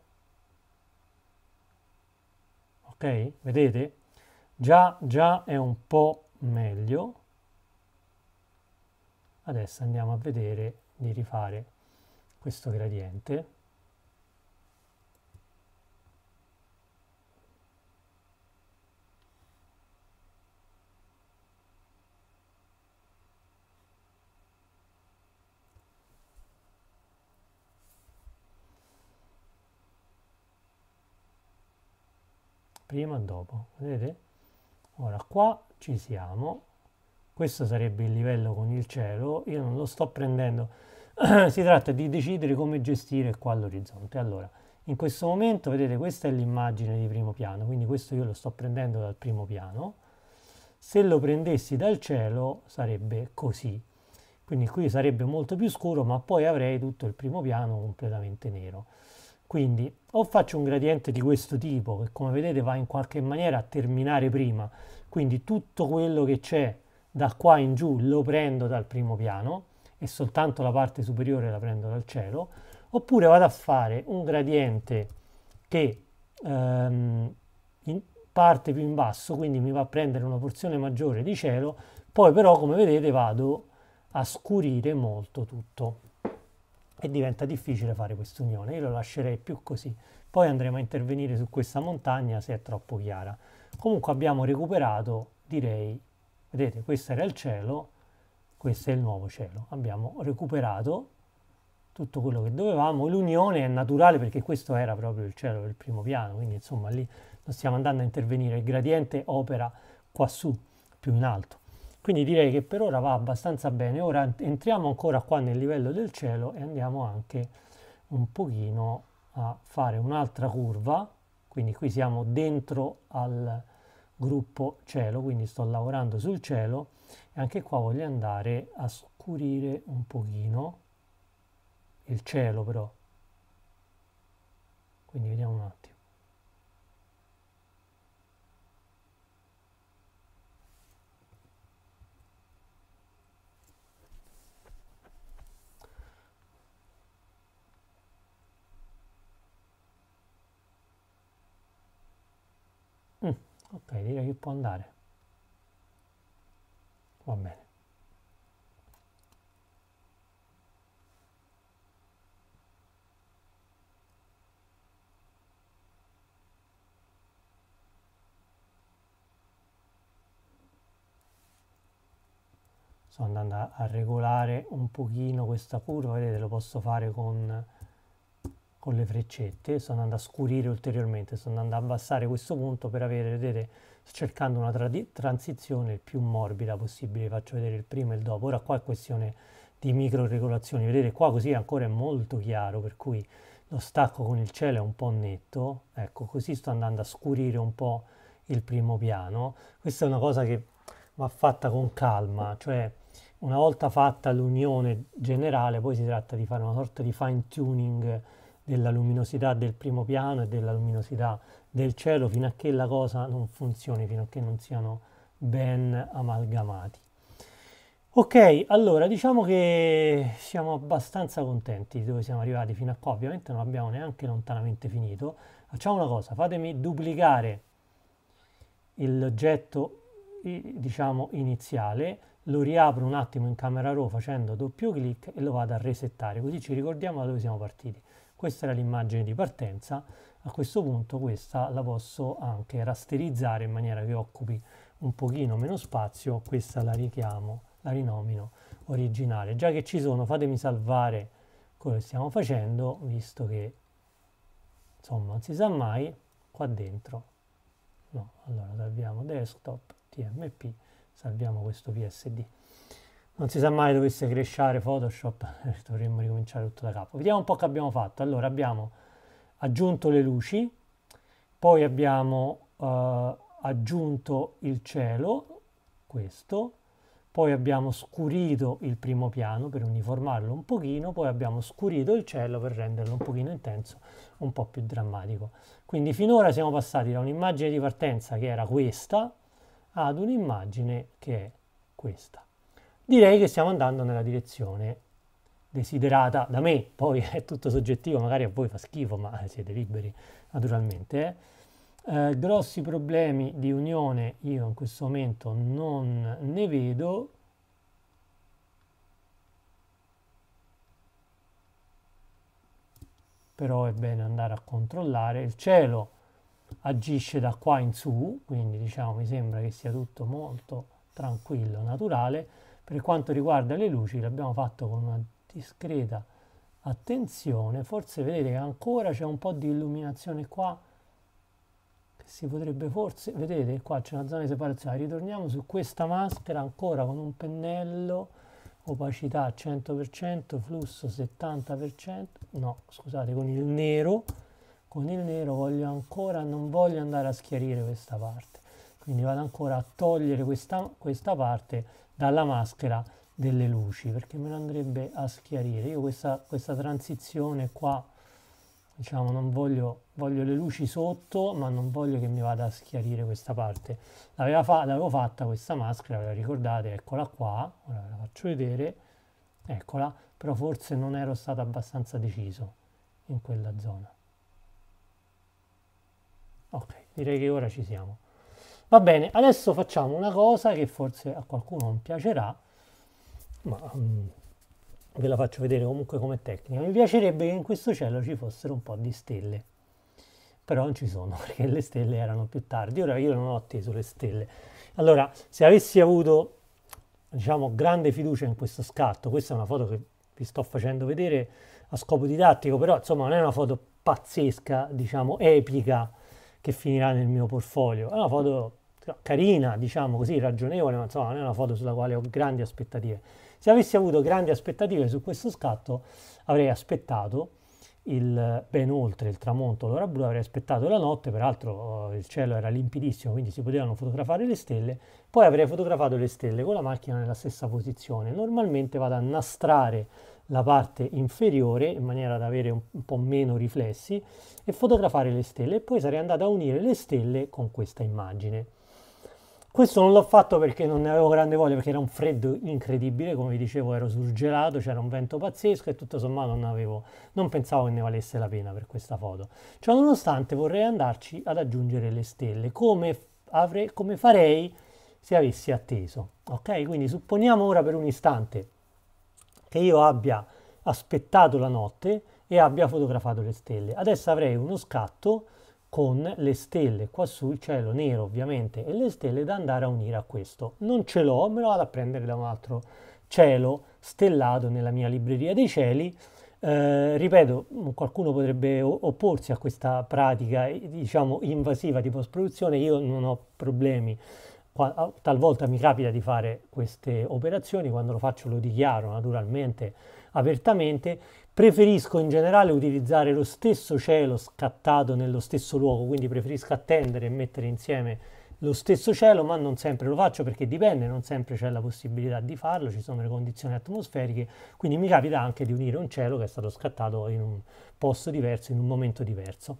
Ok, vedete? Già, già è un po' meglio. Adesso andiamo a vedere di rifare questo gradiente. prima e dopo, vedete? Ora qua ci siamo, questo sarebbe il livello con il cielo, io non lo sto prendendo, si tratta di decidere come gestire qua l'orizzonte. Allora, in questo momento, vedete, questa è l'immagine di primo piano, quindi questo io lo sto prendendo dal primo piano. Se lo prendessi dal cielo sarebbe così, quindi qui sarebbe molto più scuro, ma poi avrei tutto il primo piano completamente nero. Quindi o faccio un gradiente di questo tipo che come vedete va in qualche maniera a terminare prima, quindi tutto quello che c'è da qua in giù lo prendo dal primo piano e soltanto la parte superiore la prendo dal cielo, oppure vado a fare un gradiente che ehm, parte più in basso, quindi mi va a prendere una porzione maggiore di cielo, poi però come vedete vado a scurire molto tutto e diventa difficile fare quest'unione. Io lo lascerei più così. Poi andremo a intervenire su questa montagna se è troppo chiara. Comunque abbiamo recuperato, direi, vedete, questo era il cielo, questo è il nuovo cielo. Abbiamo recuperato tutto quello che dovevamo. L'unione è naturale perché questo era proprio il cielo del primo piano, quindi insomma lì non stiamo andando a intervenire. Il gradiente opera quassù, più in alto. Quindi direi che per ora va abbastanza bene. Ora entriamo ancora qua nel livello del cielo e andiamo anche un pochino a fare un'altra curva. Quindi qui siamo dentro al gruppo cielo, quindi sto lavorando sul cielo e anche qua voglio andare a scurire un pochino il cielo però. Quindi vediamo un attimo. ok direi che può andare va bene sto andando a regolare un pochino questa curva vedete lo posso fare con con le freccette, sto andando a scurire ulteriormente, sto andando a abbassare questo punto per avere, vedete, cercando una tra transizione il più morbida possibile, faccio vedere il primo e il dopo, ora qua è questione di micro regolazioni, vedete qua così ancora è molto chiaro, per cui lo stacco con il cielo è un po' netto, ecco così sto andando a scurire un po' il primo piano, questa è una cosa che va fatta con calma, cioè una volta fatta l'unione generale poi si tratta di fare una sorta di fine tuning della luminosità del primo piano e della luminosità del cielo fino a che la cosa non funzioni, fino a che non siano ben amalgamati. Ok, allora diciamo che siamo abbastanza contenti di dove siamo arrivati fino a qua, ovviamente non abbiamo neanche lontanamente finito. Facciamo una cosa, fatemi duplicare l'oggetto diciamo iniziale, lo riapro un attimo in camera RAW facendo doppio clic e lo vado a resettare, così ci ricordiamo da dove siamo partiti. Questa era l'immagine di partenza. A questo punto questa la posso anche rasterizzare in maniera che occupi un pochino meno spazio. Questa la richiamo, la rinomino originale. Già che ci sono, fatemi salvare quello che stiamo facendo, visto che insomma non si sa mai qua dentro. No, allora salviamo desktop, tmp, salviamo questo psd. Non si sa mai dovesse crescere Photoshop, dovremmo ricominciare tutto da capo. Vediamo un po' che abbiamo fatto. Allora, abbiamo aggiunto le luci, poi abbiamo eh, aggiunto il cielo, questo, poi abbiamo scurito il primo piano per uniformarlo un pochino, poi abbiamo scurito il cielo per renderlo un pochino intenso, un po' più drammatico. Quindi finora siamo passati da un'immagine di partenza che era questa ad un'immagine che è questa direi che stiamo andando nella direzione desiderata da me, poi è tutto soggettivo, magari a voi fa schifo, ma siete liberi naturalmente. Eh, grossi problemi di unione io in questo momento non ne vedo. Però è bene andare a controllare. Il cielo agisce da qua in su, quindi diciamo mi sembra che sia tutto molto tranquillo, naturale per quanto riguarda le luci, l'abbiamo fatto con una discreta attenzione. Forse vedete che ancora c'è un po' di illuminazione qua che si potrebbe forse... Vedete, qua c'è una zona di separazione. Ritorniamo su questa maschera ancora con un pennello, opacità 100%, flusso 70%, no, scusate, con il nero. Con il nero voglio ancora, non voglio andare a schiarire questa parte. Quindi vado ancora a togliere questa, questa parte dalla maschera delle luci perché me lo andrebbe a schiarire io questa, questa transizione qua diciamo non voglio, voglio le luci sotto ma non voglio che mi vada a schiarire questa parte fa, l'avevo fatta questa maschera ve la ricordate eccola qua ora ve la faccio vedere eccola però forse non ero stato abbastanza deciso in quella zona ok direi che ora ci siamo Va bene, adesso facciamo una cosa che forse a qualcuno non piacerà, ma um, ve la faccio vedere comunque come tecnica. Mi piacerebbe che in questo cielo ci fossero un po' di stelle, però non ci sono perché le stelle erano più tardi. Ora io non ho atteso le stelle. Allora, se avessi avuto, diciamo, grande fiducia in questo scatto, questa è una foto che vi sto facendo vedere a scopo didattico, però insomma non è una foto pazzesca, diciamo, epica, che finirà nel mio portfolio. È una foto carina, diciamo così, ragionevole, ma insomma non è una foto sulla quale ho grandi aspettative. Se avessi avuto grandi aspettative su questo scatto, avrei aspettato il, ben oltre il tramonto, l'ora blu, avrei aspettato la notte, peraltro eh, il cielo era limpidissimo, quindi si potevano fotografare le stelle, poi avrei fotografato le stelle con la macchina nella stessa posizione. Normalmente vado a nastrare la parte inferiore in maniera da avere un, po' meno riflessi e fotografare le stelle e poi sarei andato a unire le stelle con questa immagine. Questo non l'ho fatto perché non ne avevo grande voglia, perché era un freddo incredibile, come vi dicevo ero surgelato, c'era un vento pazzesco e tutto sommato non, avevo, non pensavo che ne valesse la pena per questa foto. Ciò cioè, nonostante vorrei andarci ad aggiungere le stelle, come, avrei, come farei se avessi atteso. Ok? Quindi supponiamo ora per un istante che io abbia aspettato la notte e abbia fotografato le stelle. Adesso avrei uno scatto con le stelle qua su, il cielo nero ovviamente, e le stelle da andare a unire a questo. Non ce l'ho, me lo vado a prendere da un altro cielo stellato nella mia libreria dei cieli. Eh, ripeto, qualcuno potrebbe opporsi a questa pratica, eh, diciamo, invasiva di post-produzione, io non ho problemi talvolta mi capita di fare queste operazioni, quando lo faccio lo dichiaro naturalmente apertamente, preferisco in generale utilizzare lo stesso cielo scattato nello stesso luogo, quindi preferisco attendere e mettere insieme lo stesso cielo, ma non sempre lo faccio perché dipende, non sempre c'è la possibilità di farlo, ci sono le condizioni atmosferiche, quindi mi capita anche di unire un cielo che è stato scattato in un posto diverso, in un momento diverso.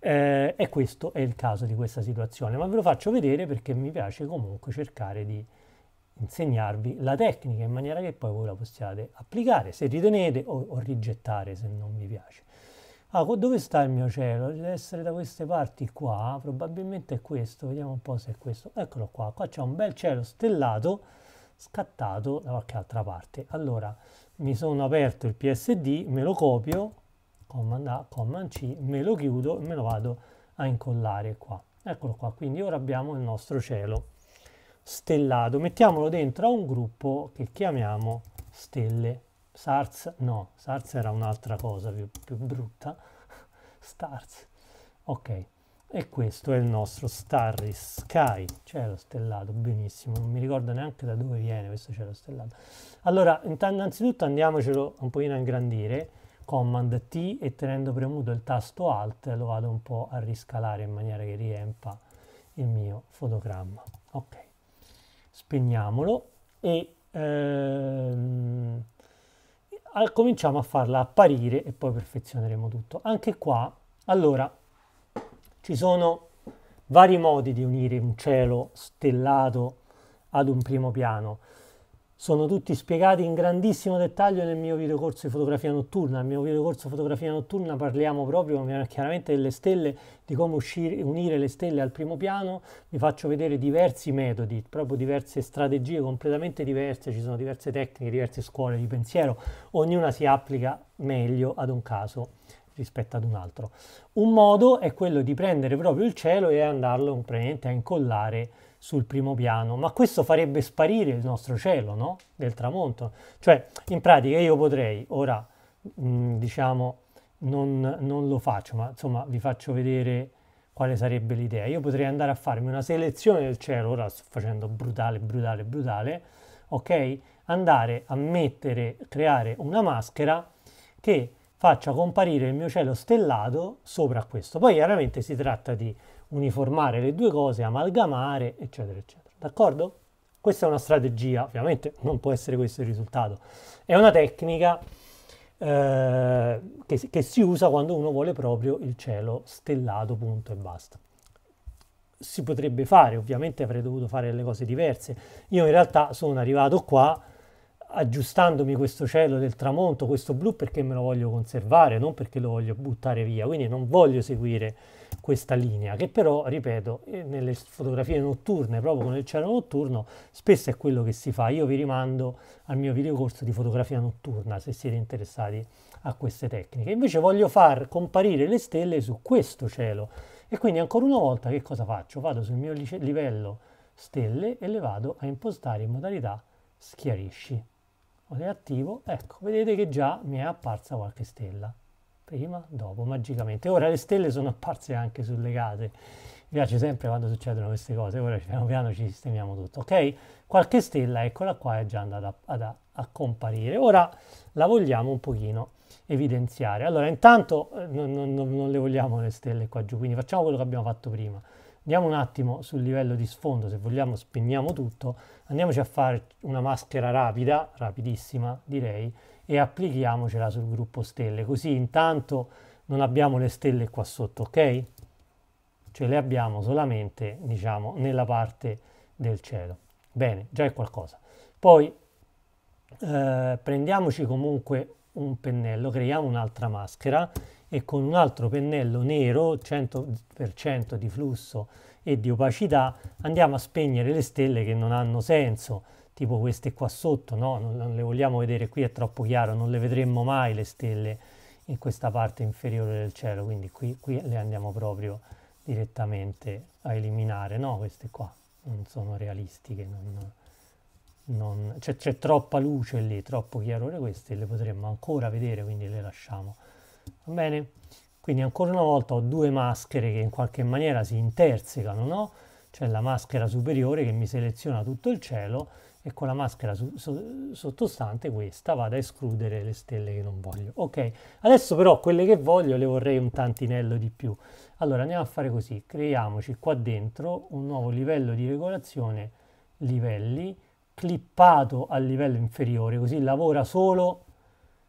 Eh, e questo è il caso di questa situazione, ma ve lo faccio vedere perché mi piace comunque cercare di insegnarvi la tecnica in maniera che poi voi la possiate applicare se ritenete o, o rigettare se non vi piace. Ah, dove sta il mio cielo? Deve essere da queste parti qua, probabilmente è questo, vediamo un po' se è questo. Eccolo qua, qua c'è un bel cielo stellato scattato da qualche altra parte. Allora, mi sono aperto il PSD, me lo copio, command A, command C, me lo chiudo e me lo vado a incollare qua. Eccolo qua, quindi ora abbiamo il nostro cielo stellato. Mettiamolo dentro a un gruppo che chiamiamo stelle. SARS, no, SARS era un'altra cosa più, più brutta. STARS. Ok, e questo è il nostro Starry Sky, cielo stellato, benissimo, non mi ricordo neanche da dove viene questo cielo stellato. Allora, innanzitutto andiamocelo un pochino a ingrandire, Command T e tenendo premuto il tasto Alt lo vado un po' a riscalare in maniera che riempa il mio fotogramma. Ok, spegniamolo e ehm, cominciamo a farla apparire e poi perfezioneremo tutto. Anche qua, allora, ci sono vari modi di unire un cielo stellato ad un primo piano sono tutti spiegati in grandissimo dettaglio nel mio videocorso di fotografia notturna. Nel mio videocorso fotografia notturna parliamo proprio chiaramente delle stelle, di come uscire, unire le stelle al primo piano. Vi faccio vedere diversi metodi, proprio diverse strategie completamente diverse, ci sono diverse tecniche, diverse scuole di pensiero, ognuna si applica meglio ad un caso rispetto ad un altro. Un modo è quello di prendere proprio il cielo e andarlo a incollare sul primo piano, ma questo farebbe sparire il nostro cielo no? del tramonto. Cioè, in pratica io potrei, ora mh, diciamo non, non, lo faccio, ma insomma vi faccio vedere quale sarebbe l'idea. Io potrei andare a farmi una selezione del cielo, ora sto facendo brutale, brutale, brutale, ok? Andare a mettere, creare una maschera che faccia comparire il mio cielo stellato sopra questo. Poi chiaramente si tratta di uniformare le due cose, amalgamare, eccetera, eccetera. D'accordo? Questa è una strategia, ovviamente non può essere questo il risultato. È una tecnica eh, che, che si usa quando uno vuole proprio il cielo stellato, punto e basta si potrebbe fare, ovviamente avrei dovuto fare delle cose diverse. Io in realtà sono arrivato qua aggiustandomi questo cielo del tramonto, questo blu perché me lo voglio conservare, non perché lo voglio buttare via, quindi non voglio seguire questa linea, che però, ripeto, eh, nelle fotografie notturne, proprio con il cielo notturno, spesso è quello che si fa. Io vi rimando al mio videocorso di fotografia notturna, se siete interessati a queste tecniche. Invece voglio far comparire le stelle su questo cielo. E quindi ancora una volta che cosa faccio? Vado sul mio livello stelle e le vado a impostare in modalità schiarisci. Lo attivo, ecco, vedete che già mi è apparsa qualche stella prima, dopo, magicamente. Ora le stelle sono apparse anche sulle case. Mi piace sempre quando succedono queste cose, ora piano piano ci sistemiamo tutto, ok? Qualche stella, eccola qua, è già andata ad, a, a comparire. Ora la vogliamo un pochino evidenziare. Allora, intanto eh, non, non, non le vogliamo le stelle qua giù, quindi facciamo quello che abbiamo fatto prima. Andiamo un attimo sul livello di sfondo, se vogliamo spegniamo tutto, andiamoci a fare una maschera rapida, rapidissima direi, e applichiamocela sul gruppo stelle, così intanto non abbiamo le stelle qua sotto, ok? Ce le abbiamo solamente, diciamo, nella parte del cielo. Bene, già è qualcosa. Poi eh, prendiamoci comunque un pennello, creiamo un'altra maschera e con un altro pennello nero 100% di flusso e di opacità andiamo a spegnere le stelle che non hanno senso tipo queste qua sotto, no? non, non le vogliamo vedere qui, è troppo chiaro, non le vedremmo mai le stelle in questa parte inferiore del cielo, quindi qui, qui le andiamo proprio direttamente a eliminare, no? queste qua non sono realistiche, non, non... C'è, c'è, troppa luce lì, troppo chiarore queste, le potremmo ancora vedere, quindi le lasciamo. Va bene? Quindi ancora una volta ho due maschere che in qualche maniera si intersecano, no? cioè la maschera superiore che mi seleziona tutto il cielo e con la maschera su, so, sottostante questa vado a escludere le stelle che non voglio. Ok, adesso però quelle che voglio le vorrei un tantinello di più. Allora andiamo a fare così, creiamoci qua dentro un nuovo livello di regolazione, livelli, clippato al livello inferiore, così lavora solo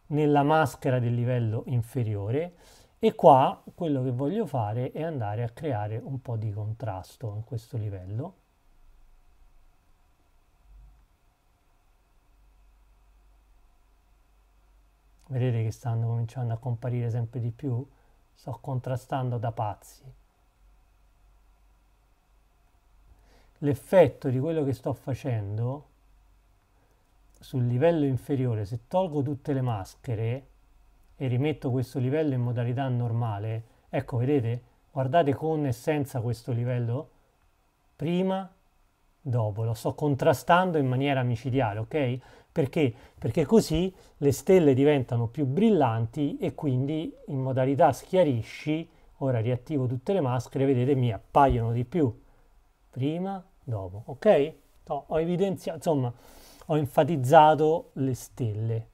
nella maschera del livello inferiore e qua quello che voglio fare è andare a creare un po' di contrasto in questo livello. Vedete che stanno cominciando a comparire sempre di più? Sto contrastando da pazzi. L'effetto di quello che sto facendo sul livello inferiore, se tolgo tutte le maschere, e rimetto questo livello in modalità normale, ecco vedete, guardate con e senza questo livello, prima, dopo, lo sto contrastando in maniera micidiale, ok? Perché? Perché così le stelle diventano più brillanti e quindi in modalità schiarisci, ora riattivo tutte le maschere, vedete mi appaiono di più, prima, dopo, ok? No, ho evidenziato, insomma, ho enfatizzato le stelle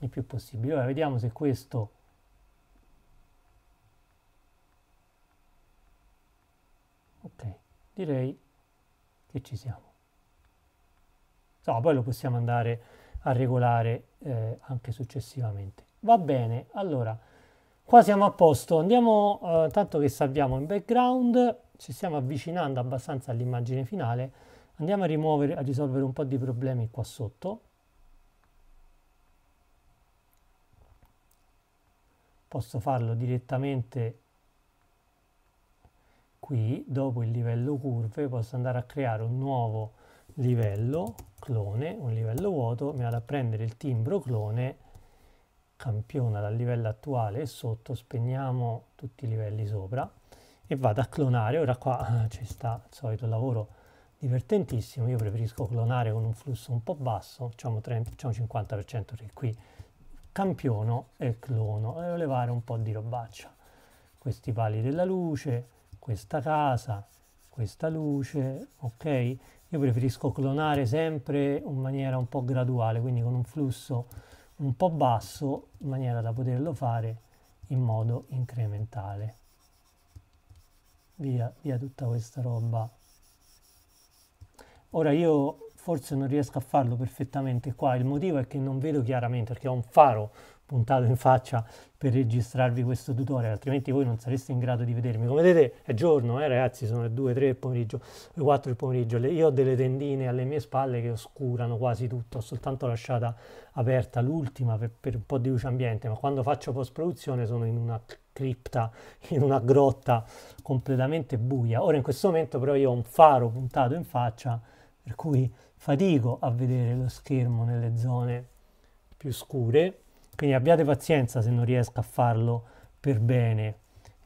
il più possibile. Ora vediamo se questo ok, direi che ci siamo. No, poi lo possiamo andare a regolare eh, anche successivamente. Va bene, allora, qua siamo a posto. Andiamo, eh, tanto che salviamo in background, ci stiamo avvicinando abbastanza all'immagine finale. Andiamo a rimuovere, a risolvere un po' di problemi qua sotto. posso farlo direttamente qui dopo il livello curve posso andare a creare un nuovo livello clone un livello vuoto mi vado a prendere il timbro clone campiona dal livello attuale e sotto spegniamo tutti i livelli sopra e vado a clonare ora qua ci sta il solito lavoro divertentissimo io preferisco clonare con un flusso un po' basso facciamo, 30, facciamo 50% perché qui campiono e clono e eh, levare un po' di robaccia. Questi pali della luce, questa casa, questa luce, ok? Io preferisco clonare sempre in maniera un po' graduale, quindi con un flusso un po' basso, in maniera da poterlo fare in modo incrementale. Via, via tutta questa roba. Ora io forse non riesco a farlo perfettamente qua. Il motivo è che non vedo chiaramente perché ho un faro puntato in faccia per registrarvi questo tutorial, altrimenti voi non sareste in grado di vedermi. Come vedete è giorno, eh, ragazzi, sono le 2, 3 del pomeriggio, le 4 del pomeriggio. Le, io ho delle tendine alle mie spalle che oscurano quasi tutto, ho soltanto lasciata aperta l'ultima per, per un po' di luce ambiente, ma quando faccio post-produzione sono in una cripta, in una grotta completamente buia. Ora in questo momento però io ho un faro puntato in faccia, per cui fatico a vedere lo schermo nelle zone più scure, quindi abbiate pazienza se non riesco a farlo per bene,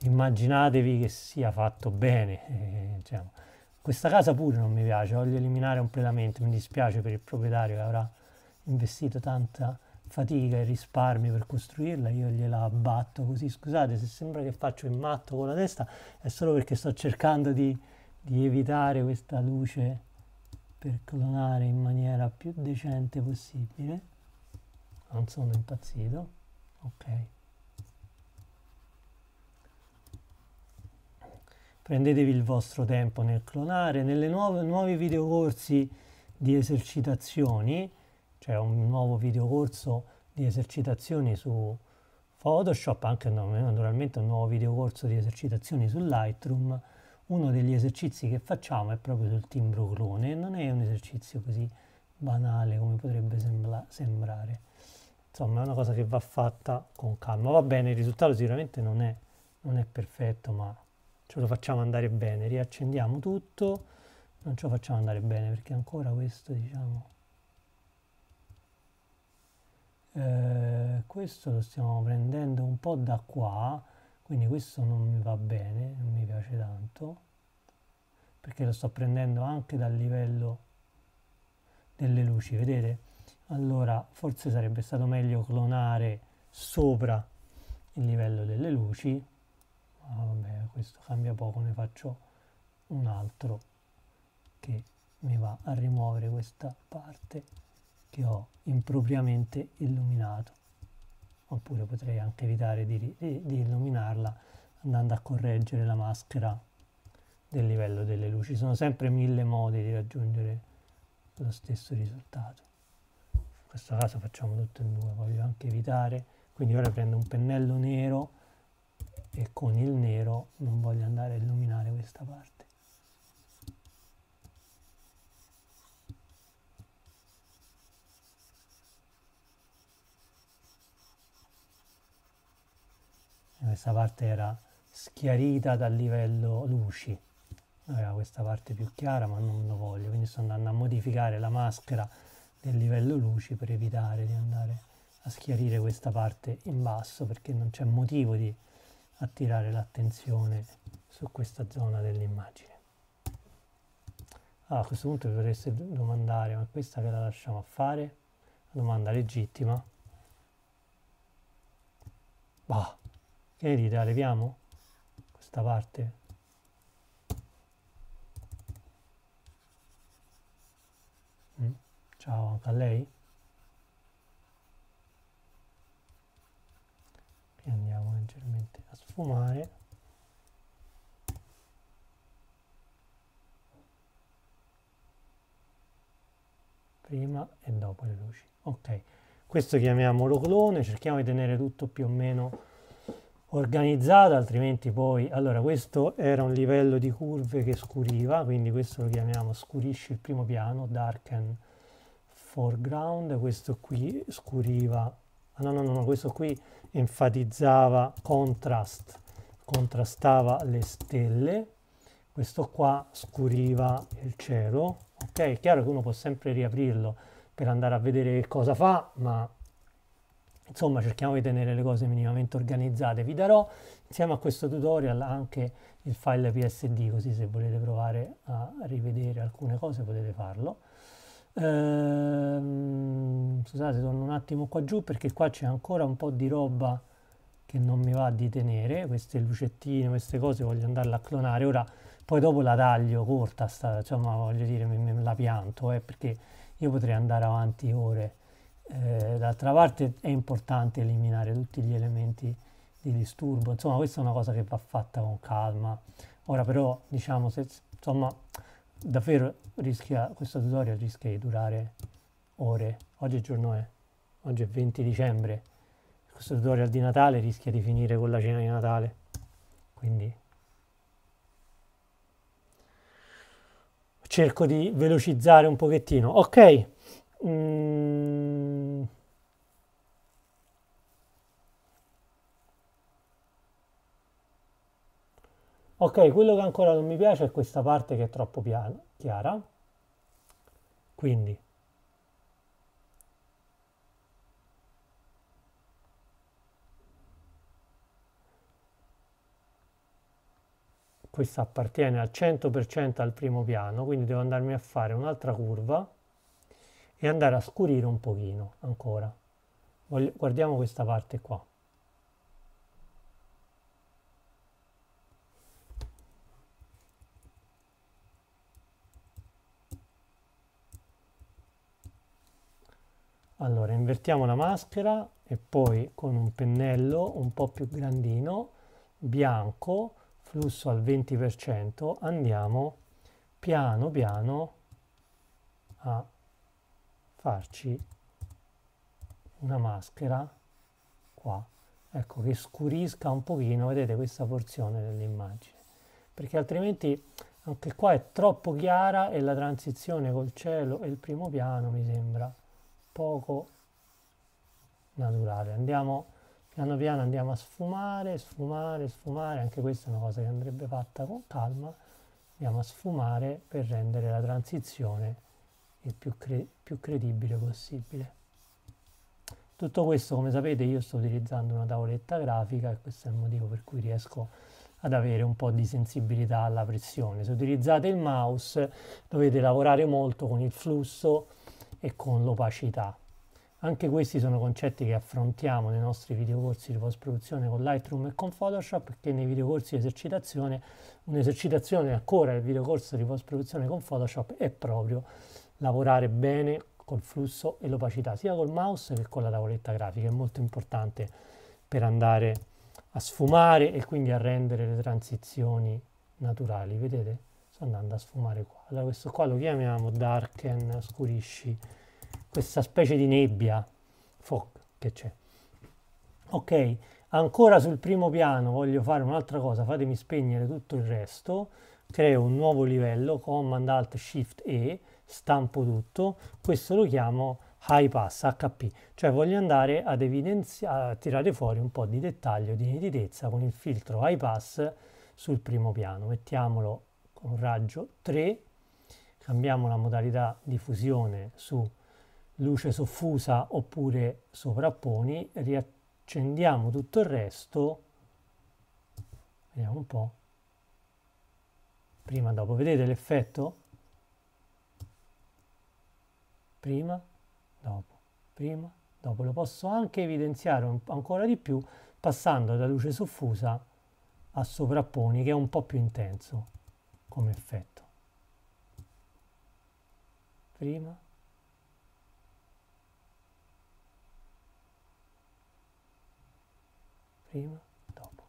immaginatevi che sia fatto bene. Eh, diciamo. Questa casa pure non mi piace, voglio eliminare completamente, mi dispiace per il proprietario che avrà investito tanta fatica e risparmi per costruirla, io gliela abbatto così, scusate se sembra che faccio il matto con la testa, è solo perché sto cercando di, di evitare questa luce per clonare in maniera più decente possibile non sono impazzito ok prendetevi il vostro tempo nel clonare nelle nuove nuovi videocorsi di esercitazioni cioè un nuovo videocorso di esercitazioni su Photoshop anche naturalmente un nuovo videocorso di esercitazioni su Lightroom uno degli esercizi che facciamo è proprio sul timbro clone, non è un esercizio così banale come potrebbe sembla, sembrare. Insomma, è una cosa che va fatta con calma. Va bene, il risultato sicuramente non è, non è perfetto, ma ce lo facciamo andare bene. Riaccendiamo tutto, non ce lo facciamo andare bene perché ancora questo, diciamo... Eh, questo lo stiamo prendendo un po' da qua quindi questo non mi va bene, non mi piace tanto, perché lo sto prendendo anche dal livello delle luci, vedete? Allora forse sarebbe stato meglio clonare sopra il livello delle luci, ma ah, vabbè questo cambia poco, ne faccio un altro che mi va a rimuovere questa parte che ho impropriamente illuminato oppure potrei anche evitare di, di, di illuminarla andando a correggere la maschera del livello delle luci. Sono sempre mille modi di raggiungere lo stesso risultato. In questo caso facciamo tutto in due, voglio anche evitare, quindi ora prendo un pennello nero e con il nero non voglio andare a illuminare questa parte. questa parte era schiarita dal livello luci era questa parte più chiara ma non lo voglio quindi sto andando a modificare la maschera del livello luci per evitare di andare a schiarire questa parte in basso perché non c'è motivo di attirare l'attenzione su questa zona dell'immagine allora, ah, a questo punto vi potreste domandare ma questa che la lasciamo a fare? domanda legittima bah che dite? leviamo? Questa parte. Mm. Ciao anche a lei. Qui andiamo leggermente a sfumare. prima e dopo le luci ok questo chiamiamolo clone cerchiamo di tenere tutto più o meno organizzata, altrimenti poi... Allora, questo era un livello di curve che scuriva, quindi questo lo chiamiamo scurisce il primo piano, darken foreground, questo qui scuriva... Ah, no, no, no, questo qui enfatizzava contrast, contrastava le stelle, questo qua scuriva il cielo, ok? È chiaro che uno può sempre riaprirlo per andare a vedere che cosa fa, ma Insomma, cerchiamo di tenere le cose minimamente organizzate. Vi darò insieme a questo tutorial anche il file PSD, così se volete provare a rivedere alcune cose potete farlo. Ehm, scusate, torno un attimo qua giù perché qua c'è ancora un po' di roba che non mi va di tenere, queste lucettine, queste cose voglio andarla a clonare. Ora poi dopo la taglio corta, sta, cioè, voglio dire, me, me la pianto, eh, perché io potrei andare avanti ore eh, d'altra parte è importante eliminare tutti gli elementi di disturbo, insomma questa è una cosa che va fatta con calma. Ora però diciamo se insomma davvero rischia, questo tutorial rischia di durare ore, oggi è giorno è, eh, oggi è 20 dicembre, questo tutorial di Natale rischia di finire con la cena di Natale, quindi cerco di velocizzare un pochettino. Ok, Mm. Ok, quello che ancora non mi piace è questa parte che è troppo piana, chiara. Quindi questa appartiene al 100% al primo piano, quindi devo andarmi a fare un'altra curva e andare a scurire un pochino ancora. Voglio, guardiamo questa parte qua. Allora, invertiamo la maschera e poi con un pennello un po' più grandino, bianco, flusso al 20%, andiamo piano piano a farci una maschera qua ecco che scurisca un pochino vedete questa porzione dell'immagine perché altrimenti anche qua è troppo chiara e la transizione col cielo e il primo piano mi sembra poco naturale andiamo piano piano andiamo a sfumare sfumare sfumare anche questa è una cosa che andrebbe fatta con calma andiamo a sfumare per rendere la transizione il più, cre più credibile possibile. Tutto questo, come sapete, io sto utilizzando una tavoletta grafica e questo è il motivo per cui riesco ad avere un po' di sensibilità alla pressione. Se utilizzate il mouse dovete lavorare molto con il flusso e con l'opacità. Anche questi sono concetti che affrontiamo nei nostri videocorsi di post-produzione con Lightroom e con Photoshop, perché nei videocorsi di esercitazione, un'esercitazione ancora del videocorso di post-produzione con Photoshop è proprio lavorare bene col flusso e l'opacità, sia col mouse che con la tavoletta grafica, è molto importante per andare a sfumare e quindi a rendere le transizioni naturali, vedete? Sto andando a sfumare qua, allora questo qua lo chiamiamo darken, scurisci, questa specie di nebbia, fog che c'è. Ok, ancora sul primo piano voglio fare un'altra cosa, fatemi spegnere tutto il resto, creo un nuovo livello, Command Alt Shift E, stampo tutto, questo lo chiamo high pass HP, cioè voglio andare ad evidenziare, a tirare fuori un po' di dettaglio, di nitidezza con il filtro high pass sul primo piano. Mettiamolo con raggio 3, cambiamo la modalità di fusione su luce soffusa oppure sovrapponi, riaccendiamo tutto il resto, vediamo un po', prima dopo, vedete l'effetto? prima, dopo, prima, dopo. Lo posso anche evidenziare ancora di più passando da luce soffusa a sovrapponi che è un po' più intenso come effetto. Prima, prima, dopo.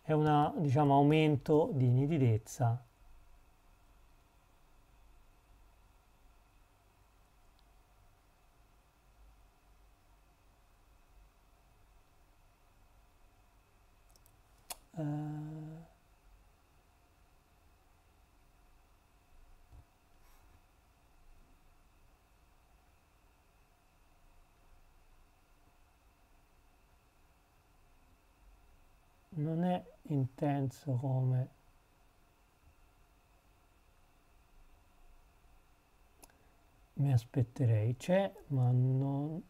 È un diciamo, aumento di nitidezza Eh, non è intenso come mi aspetterei, c'è ma non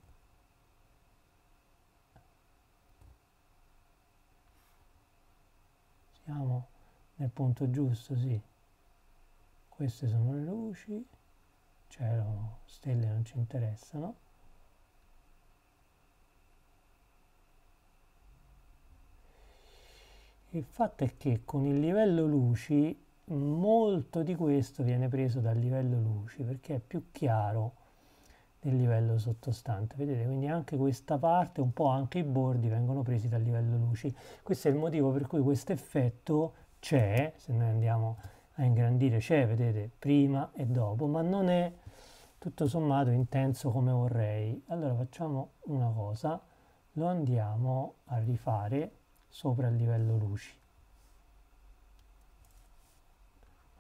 siamo nel punto giusto, sì. Queste sono le luci, cielo, stelle non ci interessano. Il fatto è che con il livello luci molto di questo viene preso dal livello luci perché è più chiaro del livello sottostante. Vedete, quindi anche questa parte, un po' anche i bordi vengono presi dal livello luci. Questo è il motivo per cui questo effetto c'è, se noi andiamo a ingrandire c'è, vedete, prima e dopo, ma non è tutto sommato intenso come vorrei. Allora facciamo una cosa, lo andiamo a rifare sopra il livello luci.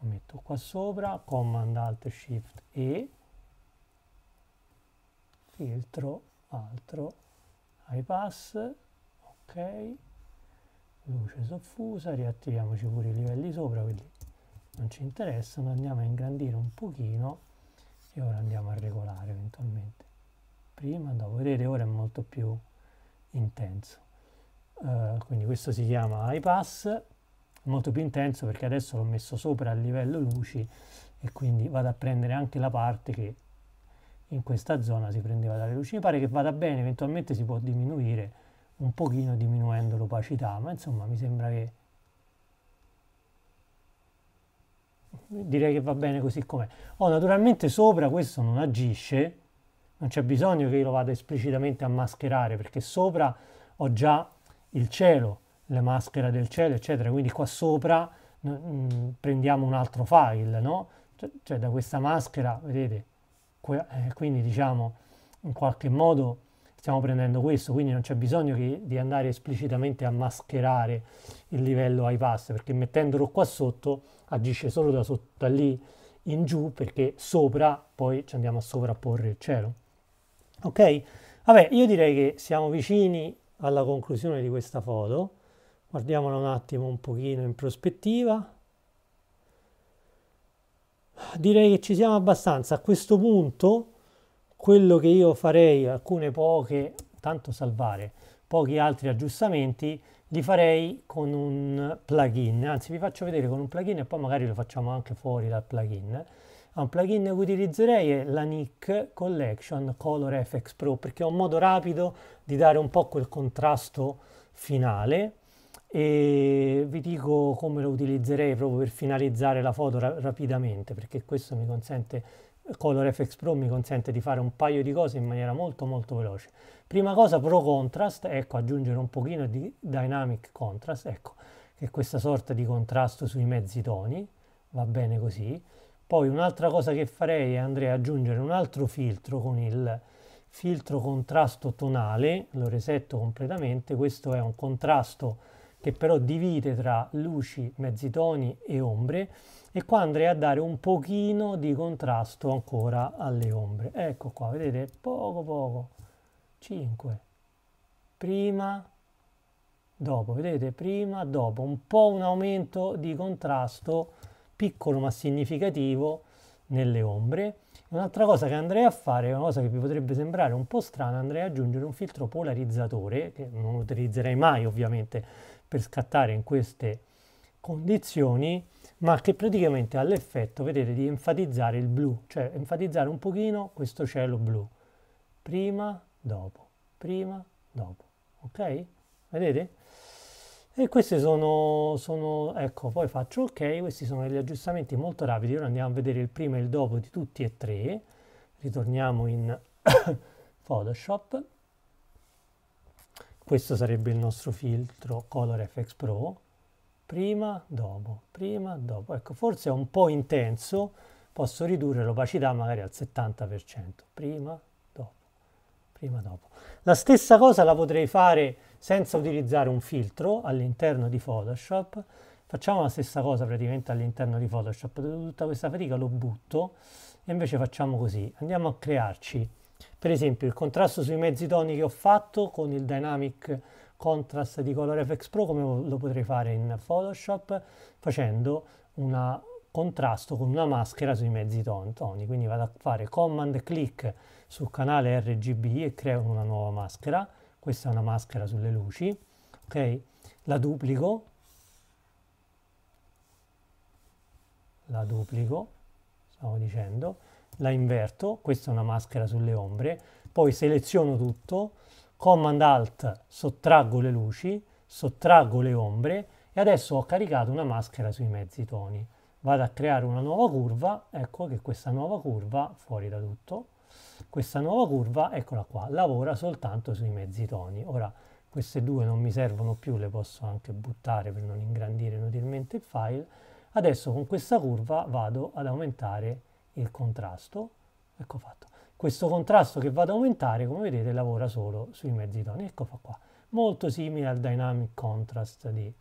Lo metto qua sopra, Command Alt Shift E filtro altro high pass ok luce soffusa riattiviamoci pure i livelli sopra quindi non ci interessano andiamo a ingrandire un pochino e ora andiamo a regolare eventualmente prima dopo vedete ora è molto più intenso uh, quindi questo si chiama high pass molto più intenso perché adesso l'ho messo sopra a livello luci e quindi vado a prendere anche la parte che in questa zona si prendeva dalle luci. Mi Pare che vada bene, eventualmente si può diminuire un pochino diminuendo l'opacità, ma insomma mi sembra che direi che va bene così com'è. Oh, naturalmente sopra questo non agisce, non c'è bisogno che io lo vada esplicitamente a mascherare perché sopra ho già il cielo, la maschera del cielo, eccetera, quindi qua sopra prendiamo un altro file, no? Cioè, cioè da questa maschera, vedete, eh, quindi diciamo in qualche modo stiamo prendendo questo, quindi non c'è bisogno che, di andare esplicitamente a mascherare il livello high pass perché mettendolo qua sotto agisce solo da, sotto, da lì in giù perché sopra poi ci andiamo a sovrapporre il cielo. Ok? Vabbè, io direi che siamo vicini alla conclusione di questa foto. Guardiamola un attimo un pochino in prospettiva. Direi che ci siamo abbastanza. A questo punto quello che io farei, alcune poche, tanto salvare, pochi altri aggiustamenti, li farei con un plugin, anzi vi faccio vedere con un plugin e poi magari lo facciamo anche fuori dal plugin. Un plugin che utilizzerei è la NIC Collection Color FX Pro perché è un modo rapido di dare un po' quel contrasto finale e vi dico come lo utilizzerei proprio per finalizzare la foto ra rapidamente perché questo mi consente Color FX Pro mi consente di fare un paio di cose in maniera molto molto veloce prima cosa Pro Contrast ecco aggiungere un pochino di Dynamic Contrast ecco che è questa sorta di contrasto sui mezzi toni va bene così poi un'altra cosa che farei è andrei ad aggiungere un altro filtro con il filtro contrasto tonale lo resetto completamente questo è un contrasto che però divide tra luci, mezzi toni e ombre e qua andrei a dare un pochino di contrasto ancora alle ombre. Ecco qua, vedete? Poco poco. 5. Prima, dopo, vedete? Prima, dopo. Un po' un aumento di contrasto piccolo ma significativo nelle ombre. Un'altra cosa che andrei a fare, una cosa che vi potrebbe sembrare un po' strana, andrei ad aggiungere un filtro polarizzatore, che non utilizzerei mai ovviamente, per scattare in queste condizioni, ma che praticamente ha l'effetto, vedete, di enfatizzare il blu, cioè enfatizzare un pochino questo cielo blu. Prima, dopo, prima, dopo. Ok? Vedete? E questi sono, sono, ecco, poi faccio ok, questi sono degli aggiustamenti molto rapidi, ora andiamo a vedere il prima e il dopo di tutti e tre, ritorniamo in Photoshop questo sarebbe il nostro filtro Color FX Pro. Prima, dopo, prima, dopo. Ecco, forse è un po' intenso, posso ridurre l'opacità magari al 70%. Prima, dopo, prima, dopo. La stessa cosa la potrei fare senza utilizzare un filtro all'interno di Photoshop. Facciamo la stessa cosa praticamente all'interno di Photoshop. Tutta questa fatica lo butto e invece facciamo così. Andiamo a crearci per esempio il contrasto sui mezzi toni che ho fatto con il Dynamic Contrast di ColorFX Pro come lo potrei fare in Photoshop facendo un contrasto con una maschera sui mezzi toni. Quindi vado a fare command click sul canale RGB e creo una nuova maschera. Questa è una maschera sulle luci. Ok, la duplico. La duplico, stavo dicendo la inverto, questa è una maschera sulle ombre, poi seleziono tutto, Command Alt, sottraggo le luci, sottraggo le ombre e adesso ho caricato una maschera sui mezzi toni. Vado a creare una nuova curva, ecco che questa nuova curva, fuori da tutto, questa nuova curva, eccola qua, lavora soltanto sui mezzi toni. Ora, queste due non mi servono più, le posso anche buttare per non ingrandire inutilmente il file. Adesso con questa curva vado ad aumentare il contrasto, ecco fatto. Questo contrasto che vado ad aumentare, come vedete, lavora solo sui mezzi toni, ecco qua, molto simile al Dynamic Contrast di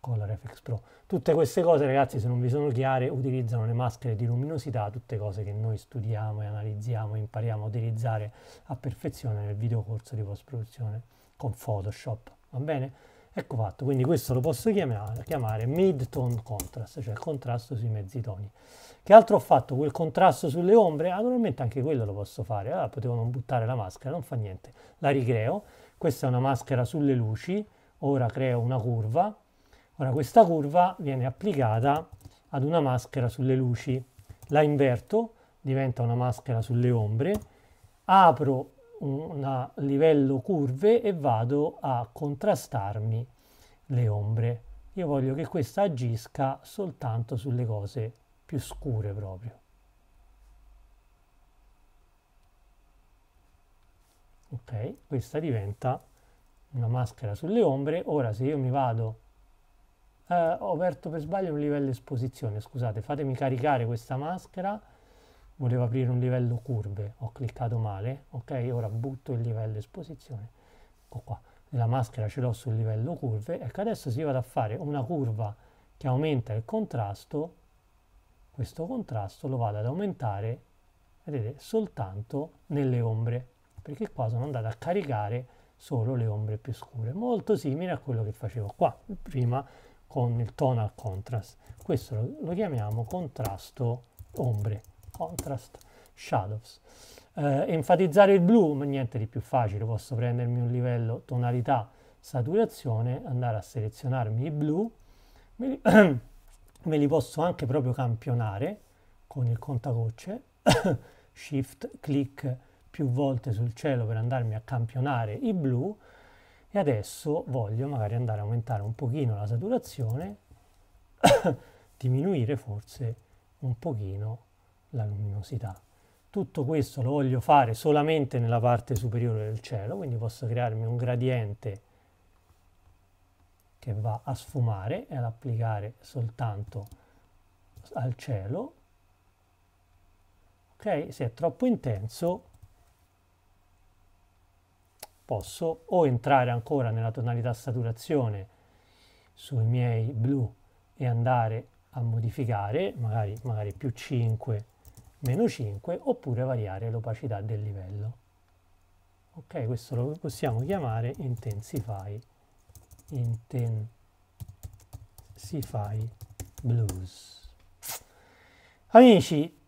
Color FX Pro. Tutte queste cose, ragazzi, se non vi sono chiare, utilizzano le maschere di luminosità, tutte cose che noi studiamo e analizziamo e impariamo a utilizzare a perfezione nel videocorso di post-produzione con Photoshop, va bene? Ecco fatto, quindi questo lo posso chiamare, chiamare mid-tone contrast, cioè contrasto sui mezzi toni. Che altro ho fatto? Quel contrasto sulle ombre? Ah, naturalmente anche quello lo posso fare. Ah, potevo non buttare la maschera, non fa niente. La ricreo. Questa è una maschera sulle luci. Ora creo una curva. Ora questa curva viene applicata ad una maschera sulle luci. La inverto, diventa una maschera sulle ombre. Apro un livello curve e vado a contrastarmi le ombre. Io voglio che questa agisca soltanto sulle cose più scure proprio. Ok, questa diventa una maschera sulle ombre. Ora se io mi vado... Eh, ho aperto per sbaglio un livello esposizione, scusate, fatemi caricare questa maschera. Volevo aprire un livello curve, ho cliccato male, ok? Ora butto il livello esposizione. Ecco qua, la maschera ce l'ho sul livello curve. Ecco, adesso se io vado a fare una curva che aumenta il contrasto, questo contrasto lo vado ad aumentare, vedete, soltanto nelle ombre, perché qua sono andato a caricare solo le ombre più scure, molto simile a quello che facevo qua prima con il tonal contrast. Questo lo, lo chiamiamo contrasto ombre, contrast shadows. Eh, enfatizzare il blu, ma niente di più facile, posso prendermi un livello tonalità saturazione, andare a selezionarmi i blu, me li posso anche proprio campionare con il contagocce, shift, click più volte sul cielo per andarmi a campionare i blu e adesso voglio magari andare a aumentare un pochino la saturazione, diminuire forse un pochino la luminosità. Tutto questo lo voglio fare solamente nella parte superiore del cielo, quindi posso crearmi un gradiente che va a sfumare e ad applicare soltanto al cielo ok se è troppo intenso posso o entrare ancora nella tonalità saturazione sui miei blu e andare a modificare magari, magari più 5 meno 5 oppure variare l'opacità del livello ok questo lo possiamo chiamare intensify in sci-fi blues amici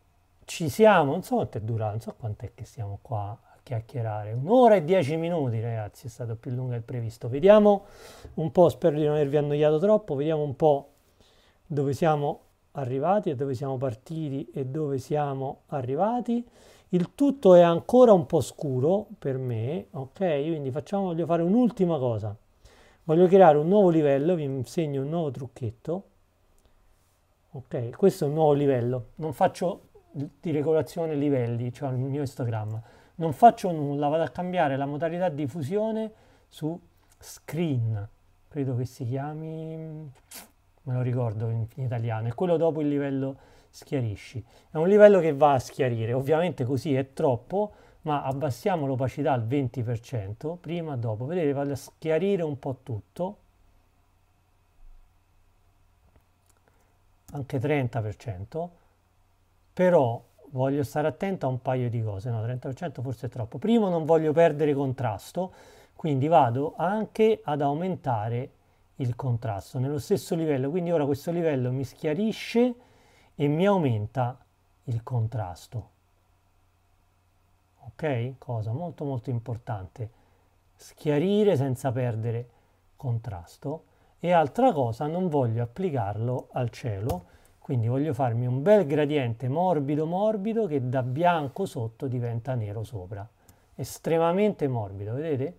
ci siamo non so quanto è durato non so quanto è che siamo qua a chiacchierare un'ora e dieci minuti ragazzi è stato più lungo del previsto vediamo un po' spero di non avervi annoiato troppo vediamo un po' dove siamo arrivati e dove siamo partiti e dove siamo arrivati il tutto è ancora un po' scuro per me, ok? Quindi facciamo, voglio fare un'ultima cosa voglio creare un nuovo livello, vi insegno un nuovo trucchetto. Ok, questo è un nuovo livello, non faccio di regolazione livelli, cioè il mio histogramma. Non faccio nulla, vado a cambiare la modalità di fusione su screen, credo che si chiami, me lo ricordo in, in italiano, è quello dopo il livello schiarisci. È un livello che va a schiarire, ovviamente così è troppo, ma abbassiamo l'opacità al 20% prima o dopo vedete vado a schiarire un po' tutto anche 30% però voglio stare attento a un paio di cose no 30% forse è troppo primo non voglio perdere contrasto quindi vado anche ad aumentare il contrasto nello stesso livello quindi ora questo livello mi schiarisce e mi aumenta il contrasto ok? Cosa molto molto importante, schiarire senza perdere contrasto e altra cosa non voglio applicarlo al cielo, quindi voglio farmi un bel gradiente morbido morbido che da bianco sotto diventa nero sopra, estremamente morbido, vedete?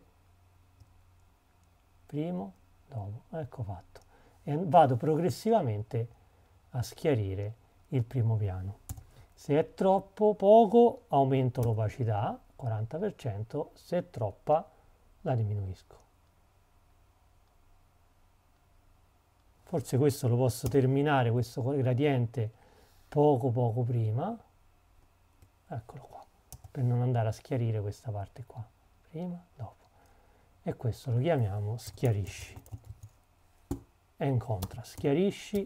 Primo, dopo, ecco fatto. E vado progressivamente a schiarire il primo piano. Se è troppo poco aumento l'opacità, 40%, se è troppa la diminuisco. Forse questo lo posso terminare, questo gradiente, poco poco prima. Eccolo qua, per non andare a schiarire questa parte qua. Prima, dopo. E questo lo chiamiamo schiarisci. E incontra, schiarisci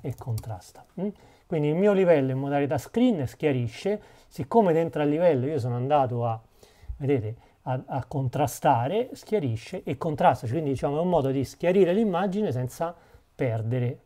e contrasta. Mm? Quindi il mio livello in modalità screen schiarisce, siccome dentro al livello io sono andato a, vedete, a, a contrastare, schiarisce e contrasta, cioè, quindi diciamo è un modo di schiarire l'immagine senza perdere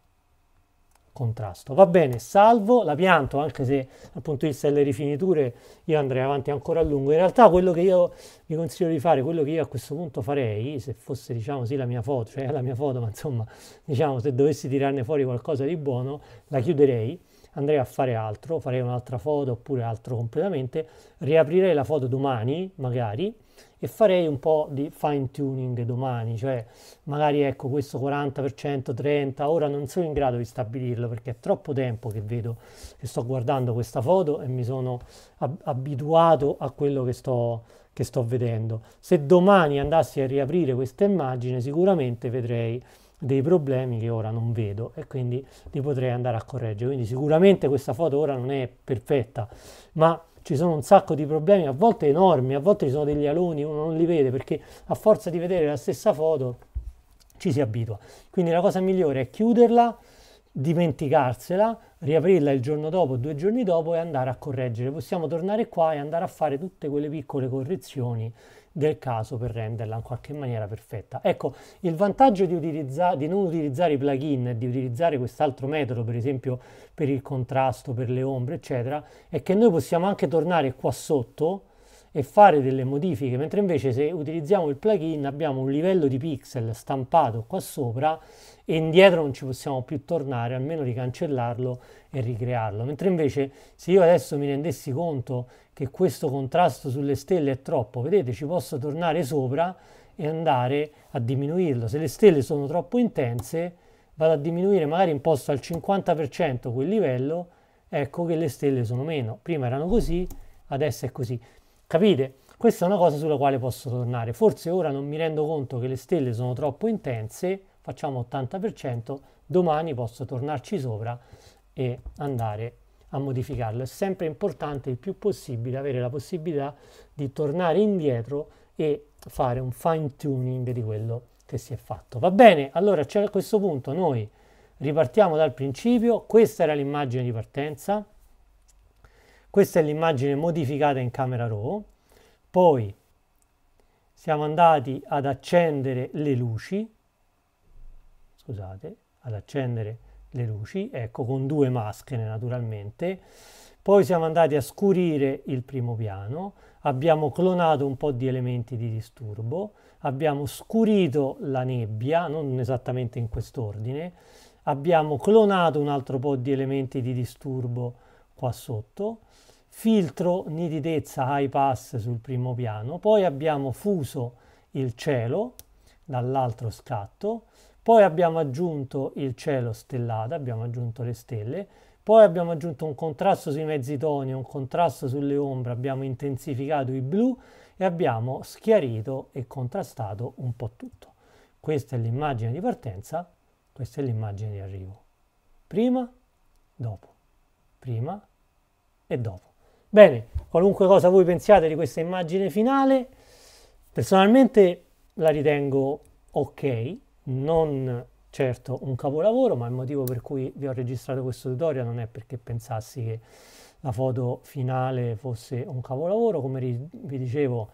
contrasto. Va bene, salvo, la pianto, anche se dal punto di vista delle rifiniture io andrei avanti ancora a lungo. In realtà quello che io vi consiglio di fare, quello che io a questo punto farei, se fosse diciamo sì la mia foto, cioè la mia foto, ma insomma diciamo se dovessi tirarne fuori qualcosa di buono, la chiuderei andrei a fare altro, farei un'altra foto oppure altro completamente, riaprirei la foto domani magari e farei un po' di fine tuning domani, cioè magari ecco questo 40%, 30%, ora non sono in grado di stabilirlo perché è troppo tempo che vedo che sto guardando questa foto e mi sono ab- abituato a quello che sto, che sto vedendo. Se domani andassi a riaprire questa immagine sicuramente vedrei dei problemi che ora non vedo e quindi li potrei andare a correggere. Quindi sicuramente questa foto ora non è perfetta, ma ci sono un sacco di problemi, a volte enormi, a volte ci sono degli aloni, uno non li vede perché a forza di vedere la stessa foto ci si abitua. Quindi la cosa migliore è chiuderla, dimenticarsela, riaprirla il giorno dopo, due giorni dopo e andare a correggere. Possiamo tornare qua e andare a fare tutte quelle piccole correzioni del caso per renderla in qualche maniera perfetta. Ecco, il vantaggio di, utilizza- di non utilizzare i plugin e di utilizzare quest'altro metodo, per esempio per il contrasto, per le ombre, eccetera, è che noi possiamo anche tornare qua sotto e fare delle modifiche, mentre invece se utilizziamo il plugin abbiamo un livello di pixel stampato qua sopra e indietro non ci possiamo più tornare, almeno ricancellarlo e ricrearlo. Mentre invece se io adesso mi rendessi conto che questo contrasto sulle stelle è troppo, vedete ci posso tornare sopra e andare a diminuirlo. Se le stelle sono troppo intense vado a diminuire, magari imposto al 50% quel livello, ecco che le stelle sono meno. Prima erano così, adesso è così. Capite? Questa è una cosa sulla quale posso tornare. Forse ora non mi rendo conto che le stelle sono troppo intense, facciamo 80%, domani posso tornarci sopra e andare a modificarlo. È sempre importante il più possibile avere la possibilità di tornare indietro e fare un fine tuning di quello che si è fatto. Va bene, allora a questo punto noi ripartiamo dal principio, questa era l'immagine di partenza, questa è l'immagine modificata in camera RAW, poi siamo andati ad accendere le luci, scusate, ad accendere le luci, ecco, con due maschere naturalmente. Poi siamo andati a scurire il primo piano, abbiamo clonato un po' di elementi di disturbo, abbiamo scurito la nebbia, non esattamente in quest'ordine, abbiamo clonato un altro po' di elementi di disturbo qua sotto, filtro nitidezza high pass sul primo piano, poi abbiamo fuso il cielo dall'altro scatto, poi abbiamo aggiunto il cielo stellato, abbiamo aggiunto le stelle, poi abbiamo aggiunto un contrasto sui mezzi toni, un contrasto sulle ombre, abbiamo intensificato i blu e abbiamo schiarito e contrastato un po' tutto. Questa è l'immagine di partenza, questa è l'immagine di arrivo. Prima, dopo, prima e dopo. Bene, qualunque cosa voi pensiate di questa immagine finale, personalmente la ritengo ok, non certo un capolavoro, ma il motivo per cui vi ho registrato questo tutorial non è perché pensassi che la foto finale fosse un capolavoro, come vi dicevo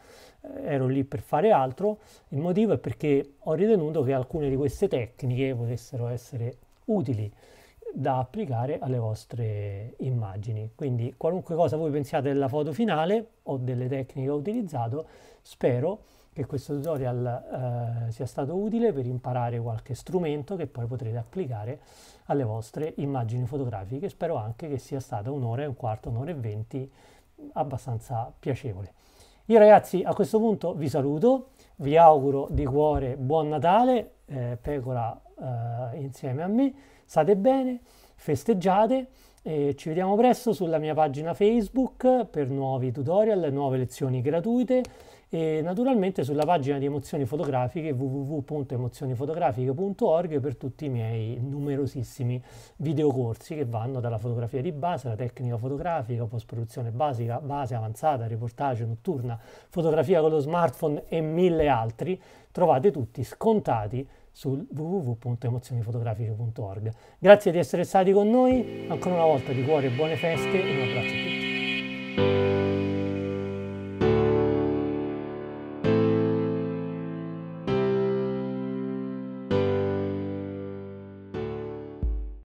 eh, ero lì per fare altro, il motivo è perché ho ritenuto che alcune di queste tecniche potessero essere utili da applicare alle vostre immagini. Quindi qualunque cosa voi pensiate della foto finale o delle tecniche che ho utilizzato, spero che questo tutorial eh, sia stato utile per imparare qualche strumento che poi potrete applicare alle vostre immagini fotografiche. Spero anche che sia stata un'ora e un quarto, un'ora e venti abbastanza piacevole. Io ragazzi a questo punto vi saluto, vi auguro di cuore buon Natale, eh, Pecora eh, insieme a me, state bene, festeggiate e ci vediamo presto sulla mia pagina Facebook per nuovi tutorial, nuove lezioni gratuite e naturalmente sulla pagina di emozioni fotografiche www.emozionifotografiche.org per tutti i miei numerosissimi videocorsi che vanno dalla fotografia di base, la tecnica fotografica, post-produzione basica, base avanzata, reportage notturna, fotografia con lo smartphone e mille altri. Trovate tutti scontati su www.emozionifotografiche.org. Grazie di essere stati con noi, ancora una volta di cuore buone feste e un abbraccio a tutti.